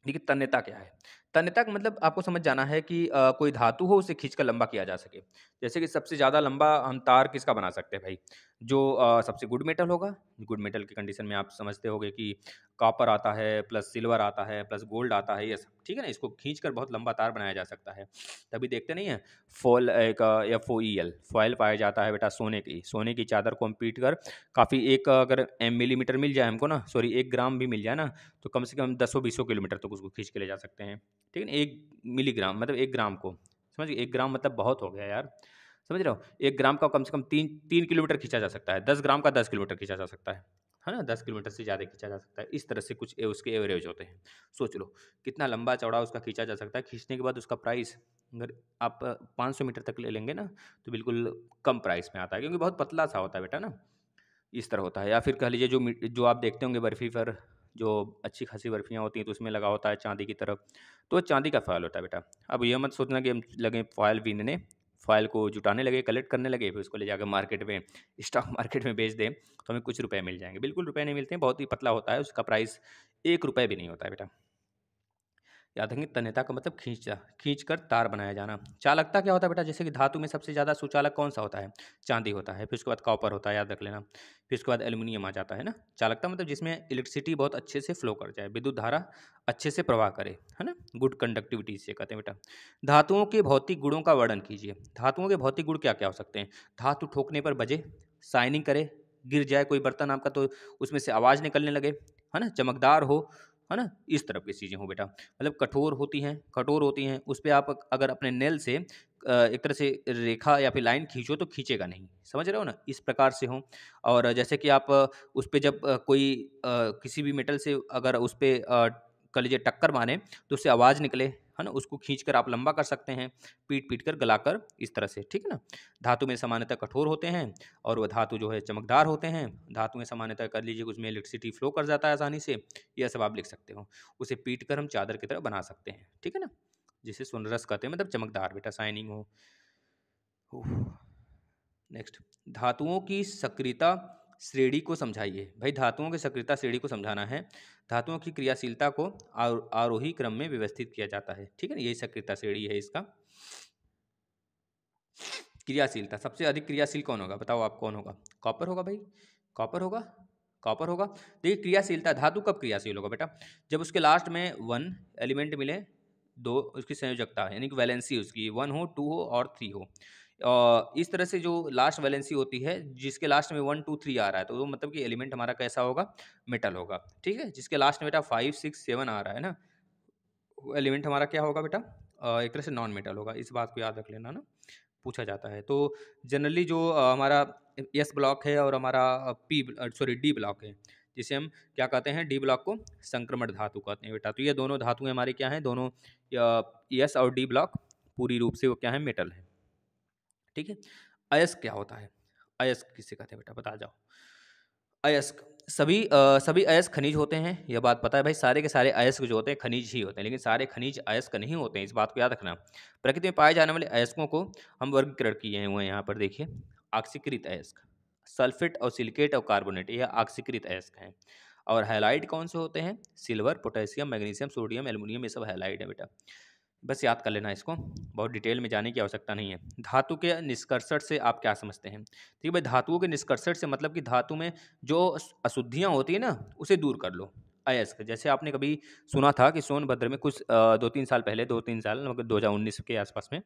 देखिए तन्यता क्या है तन्यता मतलब आपको समझ जाना है कि आ, कोई धातु हो उसे खींच कर लंबा किया जा सके जैसे कि सबसे ज़्यादा लंबा हम तार किसका बना सकते हैं भाई जो आ, सबसे गुड मेटल होगा गुड मेटल की कंडीशन में आप समझते होगे कि कॉपर आता है प्लस सिल्वर आता है प्लस गोल्ड आता है ये सब ठीक है ना इसको खींच कर बहुत लंबा तार बनाया जा सकता है तभी देखते नहीं है फॉल एक F O E L foil पाया जाता है बेटा सोने की सोने की चादर को हम पीट कर काफ़ी एक अगर एम मिलीमीटर मिल जाए हमको ना सॉरी एक ग्राम भी मिल जाए ना तो कम से कम दसों बीसों किलोमीटर तक तो उसको खींच के ले जा सकते हैं ठीक है ना एक मिलीग्राम मतलब एक ग्राम को समझ एक ग्राम मतलब बहुत हो गया यार समझ रहे हो एक ग्राम का कम से कम तीन तीन किलोमीटर खींचा जा सकता है दस ग्राम का दस किलोमीटर खींचा जा सकता है है ना दस किलोमीटर से ज़्यादा खींचा जा सकता है इस तरह से कुछ ए, उसके एवरेज होते हैं सोच लो कितना लंबा चौड़ा उसका खींचा जा सकता है खींचने के बाद उसका प्राइस अगर आप पाँच सौ मीटर तक ले लेंगे ना तो बिल्कुल कम प्राइस में आता है क्योंकि बहुत पतला सा होता है बेटा ना इस तरह होता है या फिर कह लीजिए जो जो आप देखते होंगे बर्फ़ी पर जो अच्छी खासी बर्फियाँ होती हैं तो उसमें लगा होता है चांदी की तरफ तो चांदी का फॉयल होता है बेटा अब यह मत सोचना कि हम लगे फॉयल बीनने फॉयल को जुटाने लगे कलेक्ट करने लगे फिर उसको ले जाकर मार्केट में स्टॉक मार्केट में बेच दें तो हमें कुछ रुपए मिल जाएंगे बिल्कुल रुपए नहीं मिलते हैं बहुत ही पतला होता है उसका प्राइस एक रुपये भी नहीं होता है बेटा याद रखेंगे तन्यता का मतलब खींचा खींच कर तार बनाया जाना चालकता क्या होता है बेटा जैसे कि धातु में सबसे ज़्यादा सुचालक कौन सा होता है चांदी होता है फिर उसके बाद कॉपर होता है याद रख लेना फिर उसके बाद एल्यूमिनियम आ जाता है ना चालकता मतलब जिसमें इलेक्ट्रिसिटी बहुत अच्छे से फ्लो कर जाए विद्युत धारा अच्छे से प्रवाह करे है ना गुड कंडक्टिविटी इसे कहते हैं बेटा धातुओं के भौतिक गुणों का वर्णन कीजिए धातुओं के भौतिक गुण क्या क्या हो सकते हैं धातु ठोकने पर बजे साइनिंग करे गिर जाए कोई बर्तन आपका तो उसमें से आवाज़ निकलने लगे है ना चमकदार हो है ना इस तरह की चीज़ें हों बेटा मतलब कठोर होती हैं कठोर होती हैं उस पर आप अगर अपने नेल से एक तरह से रेखा या फिर लाइन खींचो तो खींचेगा नहीं समझ रहे हो ना इस प्रकार से हो और जैसे कि आप उस पर जब कोई किसी भी मेटल से अगर उस पर कर लीजिए टक्कर मारें तो उससे आवाज़ निकले है ना उसको खींच कर आप लंबा कर सकते हैं पीट पीट कर गला कर इस तरह से ठीक है ना धातु में सामान्यतः कठोर होते हैं और वह धातु जो है चमकदार होते हैं धातु में सामान्यतः कर लीजिए उसमें इलेक्ट्रिसिटी फ्लो कर जाता है आसानी से यह सब आप लिख सकते हो उसे पीट कर हम चादर की तरह बना सकते हैं ठीक है ना जिसे सुनरस कहते हैं मतलब चमकदार बेटा साइनिंग हो नेक्स्ट धातुओं की सक्रियता श्रेणी को समझाइए भाई धातुओं की सक्रियता श्रेणी को समझाना है धातुओं की क्रियाशीलता को आरोही क्रम में व्यवस्थित किया जाता है ठीक है यही सक्रियता श्रेणी है इसका क्रियाशीलता सबसे अधिक क्रियाशील कौन होगा बताओ आप कौन होगा कॉपर होगा भाई कॉपर होगा कॉपर होगा देखिए क्रियाशीलता धातु कब क्रियाशील होगा बेटा जब उसके लास्ट में वन एलिमेंट मिले दो उसकी संयोजकता यानी कि वैलेंसी उसकी वन हो टू हो और थ्री हो इस तरह से जो लास्ट वैलेंसी होती है जिसके लास्ट में वन टू थ्री आ रहा है तो वो मतलब कि एलिमेंट हमारा कैसा होगा मेटल होगा ठीक है जिसके लास्ट में बेटा फाइव सिक्स सेवन आ रहा है ना एलिमेंट हमारा क्या होगा बेटा एक तरह से नॉन मेटल होगा इस बात को याद रख लेना ना पूछा जाता है तो जनरली जो हमारा एस ब्लॉक है और हमारा पी सॉरी डी ब्लॉक है जिसे हम क्या कहते हैं डी ब्लॉक को संक्रमण धातु कहते हैं बेटा तो ये दोनों धातुएं हमारे क्या हैं दोनों यस और डी ब्लॉक पूरी रूप से वो क्या है मेटल है ठीक है अयस्क क्या होता है अयस्क किसे कहते हैं बेटा बता जाओ अयस्क सभी आ, सभी अयस्क खनिज होते हैं यह बात पता है भाई सारे के सारे अयस्क जो होते हैं खनिज ही होते हैं लेकिन सारे खनिज अयस्क नहीं होते हैं इस बात को याद रखना प्रकृति में पाए जाने वाले अयस्कों को हम वर्गीकरण किए हुए हैं यहाँ पर देखिए आक्सीकृत अयस्क सल्फेट और सिलिकेट और कार्बोनेट यह आक्सीकृत अयस्क हैं और हैलाइड कौन से होते हैं silver potassium magnesium sodium aluminium ये सब हैलाइड है बेटा बस याद कर लेना इसको बहुत डिटेल में जाने की आवश्यकता नहीं है धातु के निष्कर्षण से आप क्या समझते हैं ठीक तो है भाई धातुओं के निष्कर्षण से मतलब कि धातु में जो अशुद्धियाँ होती हैं ना उसे दूर कर लो अयस्क जैसे आपने कभी सुना था कि सोनभद्र में कुछ दो तीन साल पहले दो तीन साल मतलब दो हज़ार उन्नीस के आसपास में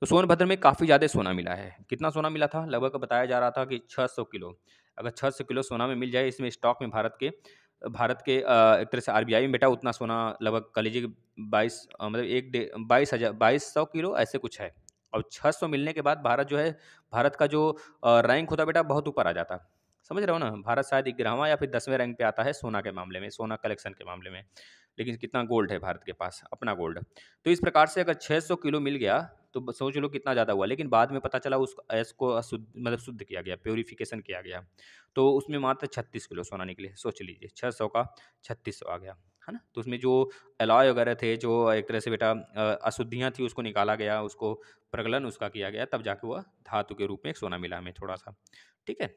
तो सोनभद्र में काफ़ी ज़्यादा सोना मिला है कितना सोना मिला था लगभग बताया जा रहा था कि छः सौ किलो अगर छः सौ किलो सोना में मिल जाए इसमें स्टॉक में भारत के भारत के एक तरह से आर में बेटा उतना सोना लगभग कह लीजिए बाईस मतलब एक बाईस हज़ार बाईस सौ किलो ऐसे कुछ है और छः सौ मिलने के बाद भारत जो है भारत का जो रैंक होता बेटा बहुत ऊपर आ जाता समझ रहे हो ना भारत शायद ग्यारहवा या फिर दसवें रैंक पे आता है सोना के मामले में सोना कलेक्शन के मामले में लेकिन कितना गोल्ड है भारत के पास अपना गोल्ड तो इस प्रकार से अगर 600 किलो मिल गया तो सोच लो कितना ज़्यादा हुआ लेकिन बाद में पता चला उस एस को अशुद्ध मतलब शुद्ध किया गया प्योरीफिकेशन किया गया तो उसमें मात्र छत्तीस किलो सोना निकले सोच लीजिए छः सौ का छत्तीस सौ आ गया है ना तो उसमें जो एलॉय वगैरह थे जो एक तरह से बेटा अशुद्धियाँ थी उसको निकाला गया उसको प्रगलन उसका किया गया तब जाके वह धातु के रूप में एक सोना मिला हमें थोड़ा सा ठीक है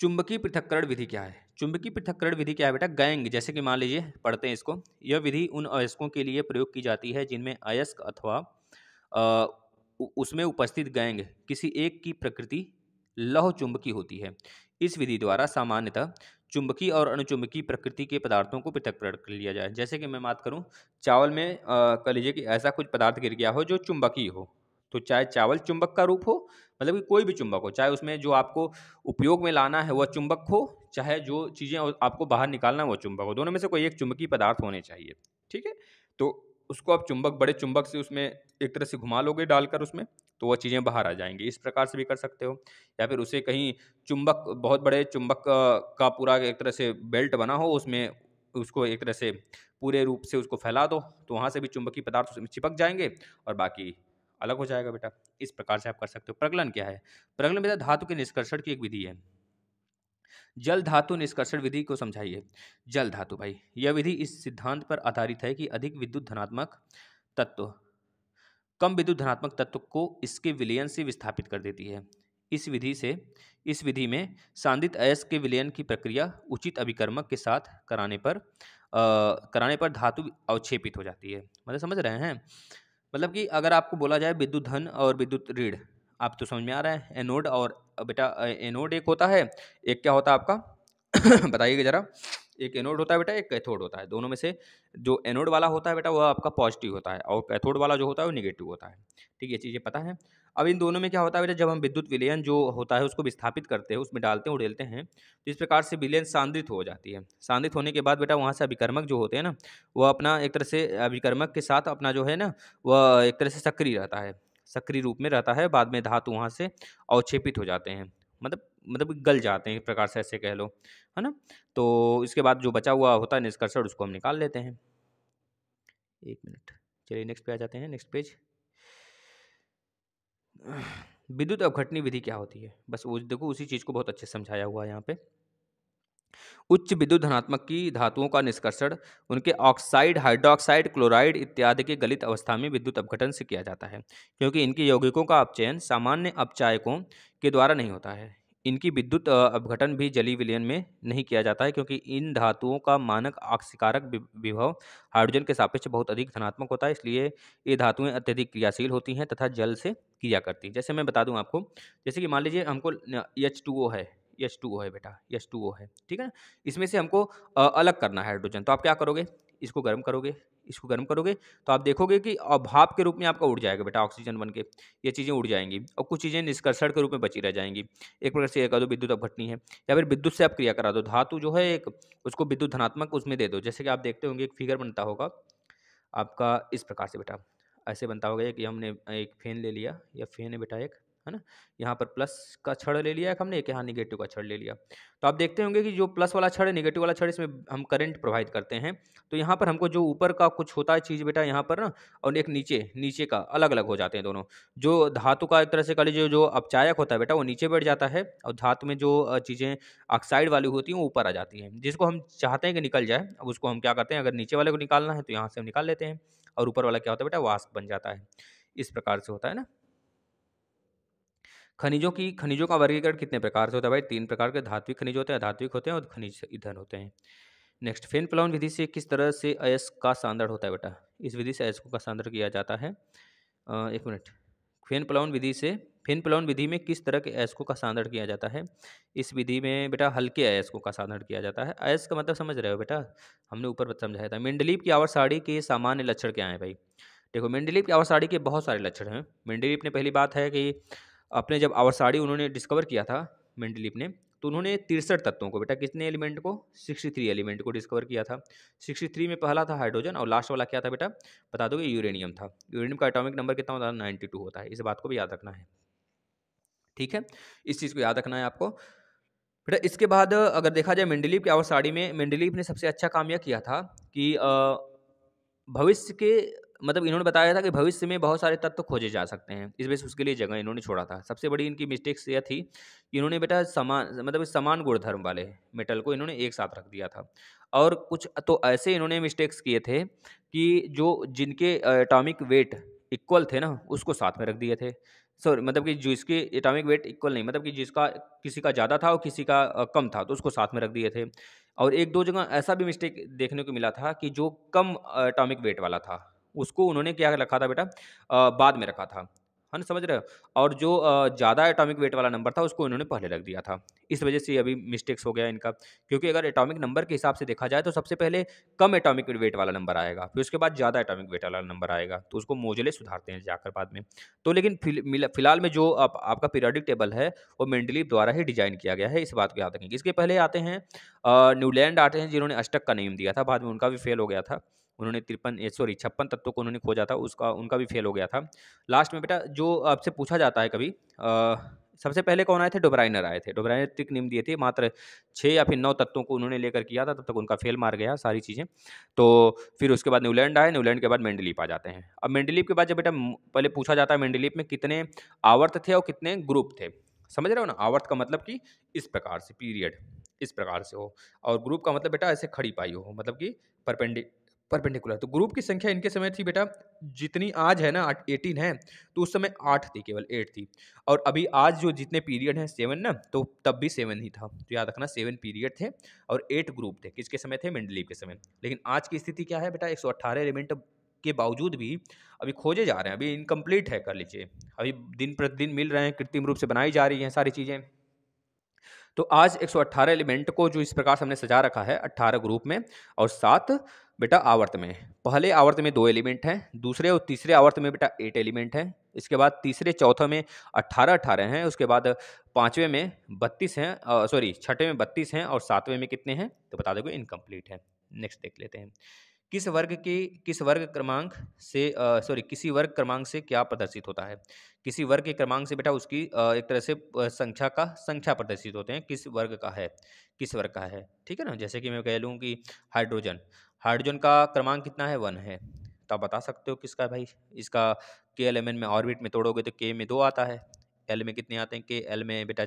चुंबकीय पृथक्करण विधि क्या है चुंबकीय पृथक्करण विधि क्या है बेटा गैंग जैसे कि मान लीजिए पढ़ते हैं इसको यह विधि उन अयस्कों के लिए प्रयोग की जाती है जिनमें अयस्क अथवा उसमें उपस्थित गैंग किसी एक की प्रकृति लौह चुंबकीय होती है इस विधि द्वारा सामान्यतः चुंबकीय और अनुचुंबकीय प्रकृति के पदार्थों को पृथक्करण कर लिया जाए जैसे कि मैं बात करूं चावल में कह लीजिए कि ऐसा कुछ पदार्थ गिर गया हो जो चुंबकीय हो तो चाहे चावल चुंबक का रूप हो मतलब कि कोई भी चुंबक हो चाहे उसमें जो आपको उपयोग में लाना है वह चुंबक हो चाहे जो चीज़ें आपको बाहर निकालना है वह चुंबक हो दोनों में से कोई एक चुंबकीय पदार्थ होने चाहिए ठीक है तो उसको आप चुंबक बड़े चुंबक से उसमें एक तरह से घुमा लोगे डालकर उसमें तो वह चीज़ें बाहर आ जाएंगी इस प्रकार से भी कर सकते हो या फिर उसे कहीं चुंबक बहुत बड़े चुंबक का पूरा एक तरह से बेल्ट बना हो उसमें उसको एक तरह से पूरे रूप से उसको फैला दो तो वहाँ से भी चुंबकीय पदार्थ उसमें चिपक जाएंगे और बाकी अलग हो जाएगा बेटा इस प्रकार से आप कर सकते हो प्रगलन क्या है प्रगलन बेटा धातु के निष्कर्षण की एक विधि है जल धातु निष्कर्षण विधि को समझाइए जल धातु भाई यह विधि इस सिद्धांत पर आधारित है कि अधिक विद्युत धनात्मक तत्व कम विद्युत धनात्मक तत्व को इसके विलयन से विस्थापित कर देती है इस विधि से इस विधि में सांदित अयस्क के विलयन की प्रक्रिया उचित अभिकर्मक के साथ कराने पर आ, कराने पर धातु अवक्षेपित हो जाती है मतलब समझ रहे हैं मतलब कि अगर आपको बोला जाए विद्युत धन और विद्युत ऋण आप तो समझ में आ रहा है एनोड और बेटा एनोड एक होता है एक क्या होता है आपका बताइएगा ज़रा एक एनोड होता है बेटा एक कैथोड होता है दोनों में से जो एनोड वाला होता है बेटा वह आपका पॉजिटिव होता है और कैथोड वाला जो होता है वो निगेटिव होता है ठीक है चीज़ें पता है अब इन दोनों में क्या होता है बेटा जब हम विद्युत विलयन जो होता है उसको विस्थापित करते हैं उसमें डालते हैं उड़ेलते हैं तो इस प्रकार से विलयन सांद्रित हो जाती है सांद्रित होने के बाद बेटा वहाँ से अभिकर्मक जो होते हैं ना वह अपना एक तरह से अभिकर्मक के साथ अपना जो है ना वह एक तरह से सक्रिय रहता है सक्रिय रूप में रहता है बाद में धातु वहाँ से अवक्षेपित हो जाते हैं मतलब मतलब गल जाते हैं एक प्रकार से ऐसे कह लो है ना तो इसके बाद जो बचा हुआ होता है निष्कर्षण उसको हम निकाल लेते हैं एक मिनट चलिए नेक्स्ट पे आ जाते हैं नेक्स्ट पेज विद्युत अवघटनी विधि क्या होती है बस वो देखो उसी चीज़ को बहुत अच्छे से समझाया हुआ है यहाँ पे उच्च विद्युत धनात्मक की धातुओं का निष्कर्षण उनके ऑक्साइड हाइड्रोक्साइड क्लोराइड इत्यादि के गलित अवस्था में विद्युत अपघटन से किया जाता है क्योंकि इनके यौगिकों का अपचयन सामान्य अपचायकों के द्वारा नहीं होता है इनकी विद्युत अपघटन भी जली विलयन में नहीं किया जाता है क्योंकि इन धातुओं का मानक आक्षिकारक विभव हाइड्रोजन के सापेक्ष बहुत अधिक धनात्मक होता है इसलिए ये धातुएं अत्यधिक क्रियाशील होती हैं तथा जल से क्रिया करती हैं जैसे मैं बता दूं आपको जैसे कि मान लीजिए हमको एच है एच है बेटा एच है ठीक है इसमें से हमको अलग करना है हाइड्रोजन तो आप क्या करोगे इसको गर्म करोगे इसको गर्म करोगे तो आप देखोगे कि अभाव के रूप में आपका उड़ जाएगा बेटा ऑक्सीजन बन के ये चीज़ें उड़ जाएंगी और कुछ चीज़ें निष्कर्षण के रूप में बची रह जाएंगी एक प्रकार से एक दो विद्युत अपघटनी है या फिर विद्युत से आप क्रिया करा दो धातु जो है एक उसको विद्युत धनात्मक उसमें दे दो जैसे कि आप देखते होंगे एक फिगर बनता होगा आपका इस प्रकार से बेटा ऐसे बनता होगा कि हमने एक फैन ले लिया या फैन है बेटा एक है ना यहाँ पर प्लस का छड़ ले लिया हमने एक यहाँ निगेटिव का छड़ ले लिया तो आप देखते होंगे कि जो प्लस वाला छड़ है निगेटिव वाला छड़ इसमें हम करंट प्रोवाइड करते हैं तो यहाँ पर हमको जो ऊपर का कुछ होता है चीज़ बेटा यहाँ पर ना और एक नीचे नीचे का अलग अलग हो जाते हैं दोनों जो धातु का एक तरह से कह जो अपचायक होता है बेटा वो नीचे बैठ जाता है और धातु में जो चीज़ें ऑक्साइड वाली होती हैं वो ऊपर आ जाती हैं जिसको हम चाहते हैं कि निकल जाए अब उसको हम क्या करते हैं अगर नीचे वाले को निकालना है तो यहाँ से हम निकाल लेते हैं और ऊपर वाला क्या होता है बेटा वास्क बन जाता है इस प्रकार से होता है ना खनिजों की खनिजों का वर्गीकरण कितने प्रकार से होता है भाई तीन प्रकार के धात्विक खनिज होते हैं धात्विक होते हैं और खनिज ईंधन होते हैं नेक्स्ट फेन प्लाउन विधि से किस तरह से अयस्क का सांद्रण होता है बेटा इस विधि से अयस्कों का सांद्रण किया जाता है एक मिनट फेन प्लाउन विधि से फेन प्लाउन विधि में किस तरह के अयस्कों का सांद्रण किया जाता है इस विधि में बेटा हल्के अयस्कों का सांद्रण किया जाता है अयस का मतलब समझ रहे हो बेटा हमने ऊपर समझाया था मेंडलीप की आवर साड़ी के सामान्य लक्षण क्या हैं भाई देखो मेंडलीप की आवर साड़ी के बहुत सारे लक्षण हैं मेंडलीप ने पहली बात है कि अपने जब आवरसाड़ी उन्होंने डिस्कवर किया था मेंडलिप ने तो उन्होंने तिरसठ तत्वों को बेटा कितने एलिमेंट को 63 एलिमेंट को डिस्कवर किया था 63 में पहला था हाइड्रोजन और लास्ट वाला क्या था बेटा बता कि यूरेनियम था यूरेनियम का एटॉमिक नंबर कितना होता है नाइन्टी होता है इस बात को भी याद रखना है ठीक है इस चीज़ को याद रखना है आपको बेटा इसके बाद अगर देखा जाए मेंडलीप की साड़ी में मेंडलीप ने सबसे अच्छा काम यह किया था कि भविष्य के मतलब इन्होंने बताया था कि भविष्य में बहुत सारे तत्व तो खोजे जा सकते हैं इस वजह से उसके लिए जगह इन्होंने छोड़ा था सबसे बड़ी इनकी मिस्टेक्स यह थी कि इन्होंने बेटा समान मतलब समान गुणधर्म वाले मेटल को इन्होंने एक साथ रख दिया था और कुछ तो ऐसे इन्होंने मिस्टेक्स किए थे कि जो जिनके एटॉमिक वेट इक्वल थे ना उसको साथ में रख दिए थे सॉरी मतलब कि जिसके एटॉमिक वेट इक्वल नहीं मतलब कि जिसका किसी का ज़्यादा था और किसी का कम था तो उसको साथ में रख दिए थे और एक दो जगह ऐसा भी मिस्टेक देखने को मिला था कि जो कम एटॉमिक वेट वाला था उसको उन्होंने क्या रखा था बेटा बाद में रखा था है हाँ ना समझ रहे हो और जो ज़्यादा एटॉमिक वेट वाला नंबर था उसको इन्होंने पहले रख दिया था इस वजह से अभी मिस्टेक्स हो गया इनका क्योंकि अगर एटॉमिक नंबर के हिसाब से देखा जाए तो सबसे पहले कम एटॉमिक वेट वाला नंबर आएगा फिर उसके बाद ज़्यादा एटॉमिक वेट वाला नंबर आएगा तो उसको मोजले सुधारते हैं जाकर बाद में तो लेकिन फिलहाल में जो आप, आपका पीरियडिक टेबल है वो मेंडली द्वारा ही डिजाइन किया गया है इस बात को याद रखेंगे इसके पहले आते हैं न्यूलैंड आते हैं जिन्होंने अष्टक का नेम दिया था बाद में उनका भी फेल हो गया था उन्होंने तिरपन सॉरी छप्पन तत्वों को उन्होंने खोजा था उसका उनका भी फेल हो गया था लास्ट में बेटा जो आपसे पूछा जाता है कभी आ, सबसे पहले कौन आए थे डोबराइनर आए थे डोबराइनर तिक नियम दिए थे मात्र छः या फिर नौ तत्वों को उन्होंने लेकर किया था तब तक उनका फेल मार गया सारी चीज़ें तो फिर उसके बाद न्यूलैंड आए न्यूलैंड के बाद मेंडलीप आ जाते हैं अब मेंडलीप के बाद जब बेटा पहले पूछा जाता है मेंडलीप में कितने आवर्त थे और कितने ग्रुप थे समझ रहे हो ना आवर्त का मतलब कि इस प्रकार से पीरियड इस प्रकार से हो और ग्रुप का मतलब बेटा ऐसे खड़ी पाई हो मतलब कि परपेंडिक परपेंडिकुलर तो ग्रुप की संख्या इनके समय थी बेटा जितनी आज है ना एटीन है तो उस समय आठ थी केवल एट थी और अभी आज जो जितने पीरियड हैं सेवन ना तो तब भी सेवन ही था तो याद रखना सेवन पीरियड थे और एट ग्रुप थे किसके समय थे मेंडलीव के समय लेकिन आज की स्थिति क्या है बेटा एक एलिमेंट के बावजूद भी अभी खोजे जा रहे हैं अभी इनकम्प्लीट है कर लीजिए अभी दिन प्रतिदिन मिल रहे हैं कृत्रिम रूप से बनाई जा रही हैं सारी चीज़ें तो आज 118 एलिमेंट को जो इस प्रकार से हमने सजा रखा है 18 ग्रुप में और सात बेटा आवर्त में पहले आवर्त में दो एलिमेंट हैं दूसरे और तीसरे आवर्त में बेटा एट एलिमेंट हैं इसके बाद तीसरे चौथे में अट्ठारह अट्ठारह हैं उसके बाद पाँचवें में बत्तीस हैं सॉरी छठे में बत्तीस हैं और सातवें में कितने हैं तो बता दोगे इनकम्प्लीट है नेक्स्ट देख लेते हैं किस वर्ग के किस वर्ग क्रमांक से सॉरी किसी वर्ग क्रमांक से क्या प्रदर्शित होता है किसी वर्ग के क्रमांक से बेटा उसकी आ, एक तरह से संख्या का संख्या प्रदर्शित होते हैं किस वर्ग का है किस वर्ग का है ठीक है ना जैसे कि मैं कह लूँ कि हाइड्रोजन हाइड्रोजन का क्रमांक कितना है वन है तो आप बता सकते हो किसका भाई इसका के एल में ऑर्बिट में तोड़ोगे तो के में दो आता है एल में कितने आते हैं के एल में बेटा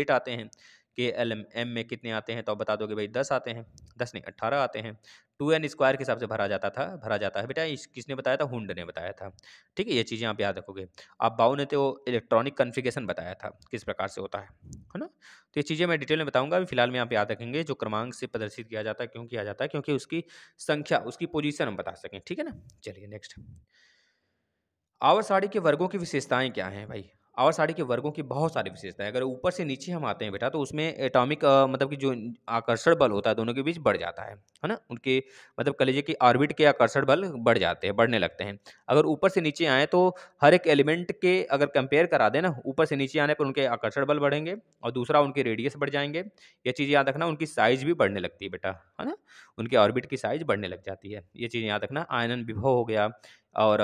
एट आते हैं के एल एम एम में कितने आते हैं तो आप बता दोगे भाई दस आते हैं दस नहीं अट्ठारह आते हैं टू एन स्क्वायर के हिसाब से भरा जाता था भरा जाता है बेटा इस किसने बताया था हुंड ने बताया था ठीक है ये चीज़ें आप याद रखोगे आप बाऊ ने तो इलेक्ट्रॉनिक कन्फिगेशन बताया था किस प्रकार से होता है है ना तो ये चीज़ें मैं डिटेल में बताऊंगा अभी फिलहाल में आप याद रखेंगे जो क्रमांक से प्रदर्शित किया जाता है क्यों किया जाता है क्योंकि उसकी संख्या उसकी पोजिशन हम बता सकें ठीक है ना चलिए नेक्स्ट आवर साड़ी के वर्गों की विशेषताएँ क्या हैं भाई आवर साड़ी के वर्गों की बहुत सारी विशेषता है अगर ऊपर से नीचे हम आते हैं बेटा तो उसमें एटॉमिक मतलब कि जो आकर्षण बल होता है दोनों के बीच बढ़ जाता है है ना उनके मतलब कलेजे की ऑर्बिट के आकर्षण बल बढ़ जाते हैं बढ़ने लगते हैं अगर ऊपर से नीचे आएँ तो हर एक एलिमेंट के अगर कंपेयर करा दें ना ऊपर से नीचे आने पर उनके आकर्षण बल बढ़ेंगे और दूसरा उनके रेडियस बढ़ जाएंगे ये चीज़ याद रखना उनकी साइज भी बढ़ने लगती है बेटा है ना उनके ऑर्बिट की साइज बढ़ने लग जाती है ये चीज़ याद रखना आयनन विभव हो गया और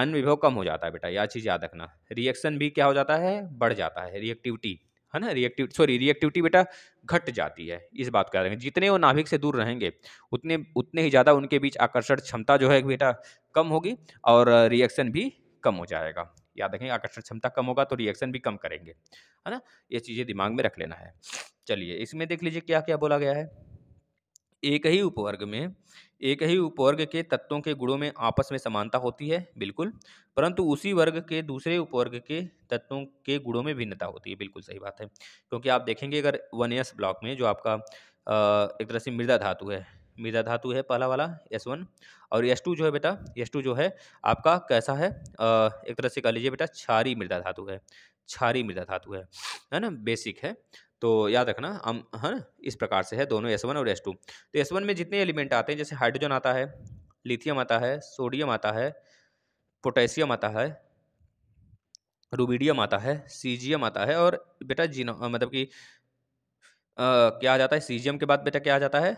अनविभव विभव कम हो जाता है बेटा यह चीज़ याद रखना रिएक्शन भी क्या हो जाता है बढ़ जाता है रिएक्टिविटी है ना रिएक्टिव सॉरी रिएक्टिविटी बेटा घट जाती है इस बात का रखें जितने वो नाभिक से दूर रहेंगे उतने उतने ही ज़्यादा उनके बीच आकर्षण क्षमता जो है बेटा कम होगी और रिएक्शन भी कम हो जाएगा याद रखेंगे आकर्षण क्षमता कम होगा तो रिएक्शन भी कम करेंगे है ना ये चीज़ें दिमाग में रख लेना है चलिए इसमें देख लीजिए क्या क्या बोला गया है एक ही उपवर्ग में एक ही उपवर्ग के तत्वों के गुणों में आपस में समानता होती है बिल्कुल परंतु उसी वर्ग के दूसरे उपवर्ग के तत्वों के गुणों में भिन्नता होती है बिल्कुल सही बात है क्योंकि आप देखेंगे अगर वन एस ब्लॉक में जो आपका एक तरह से मृदा धातु है मृदा धातु है पहला वाला एस वन और एस टू जो है बेटा एस टू जो है आपका कैसा है एक तरह से कह लीजिए बेटा छारी मृदा धातु है छारी मृदा धातु है है ना बेसिक है तो याद रखना हम है ना इस प्रकार से है दोनों एस वन और एस टू तो एस वन में जितने एलिमेंट आते हैं जैसे हाइड्रोजन आता है लिथियम आता है सोडियम आता है पोटेशियम आता है रूबीडियम आता है सीजियम आता है और बेटा जीनो मतलब कि क्या आ जाता है सीजियम के बाद बेटा क्या आ जाता है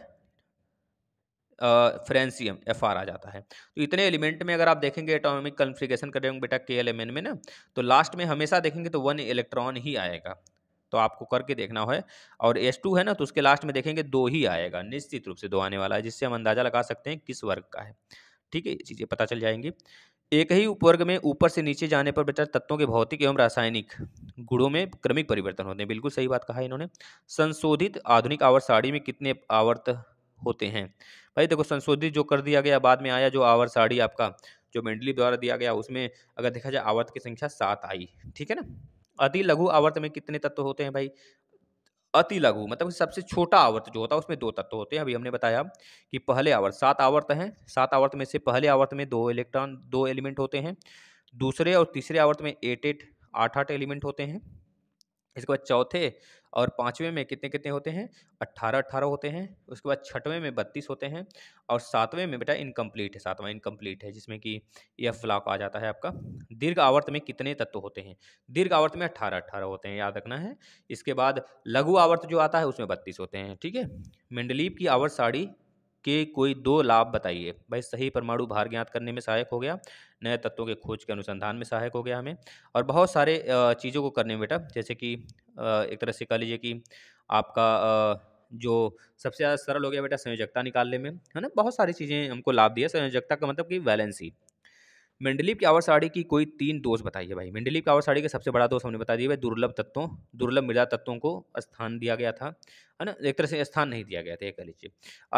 फ्रेंसियम एफ आर आ जाता है तो इतने एलिमेंट में अगर आप देखेंगे एटॉमिक कन्फ्रिगेशन करेंगे बेटा के एल एम एन में ना तो लास्ट में हमेशा देखेंगे तो वन इलेक्ट्रॉन ही आएगा तो आपको करके देखना है और एस टू है ना तो उसके लास्ट में देखेंगे दो ही आएगा निश्चित रूप से दो आने वाला है जिससे हम अंदाजा लगा सकते हैं किस वर्ग का है ठीक है चीज़ें पता चल जाएंगी एक ही उपवर्ग में ऊपर से नीचे जाने पर बेटा तत्वों के भौतिक एवं रासायनिक गुणों में क्रमिक परिवर्तन होते हैं बिल्कुल सही बात कहा इन्होंने संशोधित आधुनिक आवर्त साड़ी में कितने आवर्त होते हैं भाई देखो संशोधित जो कर दिया गया बाद में आया जो आवर्त साड़ी आपका जो मेंडली द्वारा दिया गया उसमें अगर देखा जाए आवर्त की संख्या सात आई ठीक है ना अति लघु आवर्त में कितने तत्व होते हैं भाई अति लघु मतलब सबसे छोटा आवर्त जो होता है उसमें दो तत्व होते हैं अभी हमने बताया कि पहले आवर्त सात आवर्त हैं सात आवर्त में से पहले आवर्त में दो इलेक्ट्रॉन दो एलिमेंट होते हैं दूसरे और तीसरे आवर्त में एट एट आठ आठ एलिमेंट होते हैं इसके बाद चौथे और पाँचवें में कितने कितने होते हैं अट्ठारह अट्ठारह होते हैं उसके बाद छठवें में बत्तीस होते हैं और सातवें में बेटा इनकम्प्लीट है सातवां इनकम्प्लीट है जिसमें कि यह ब्लॉक आ जाता है आपका दीर्घ आवर्त में कितने तत्व होते हैं दीर्घ आवर्त में अट्ठारह अट्ठारह होते हैं याद रखना है इसके बाद लघु आवर्त जो आता है उसमें बत्तीस होते हैं ठीक है मंडलीप की आवर्त साड़ी के कोई दो लाभ बताइए भाई सही परमाणु भार ज्ञात करने में सहायक हो गया नए तत्वों के खोज के अनुसंधान में सहायक हो गया हमें और बहुत सारे चीज़ों को करने में बेटा जैसे कि एक तरह से कह लीजिए कि आपका जो सबसे ज़्यादा सरल हो गया बेटा संयोजकता निकालने में है ना बहुत सारी चीज़ें हमको लाभ दिया संयोजकता का मतलब कि वैलेंसी मंडलीप की आवर साड़ी की कोई तीन दोष बताइए भाई मंडलीप की आवर साड़ी का सबसे बड़ा दोष हमने बता दिया भाई दुर्लभ तत्वों दुर्लभ मृदा तत्वों को स्थान दिया गया था है ना एक तरह से स्थान नहीं दिया गया था एक कह लीजिए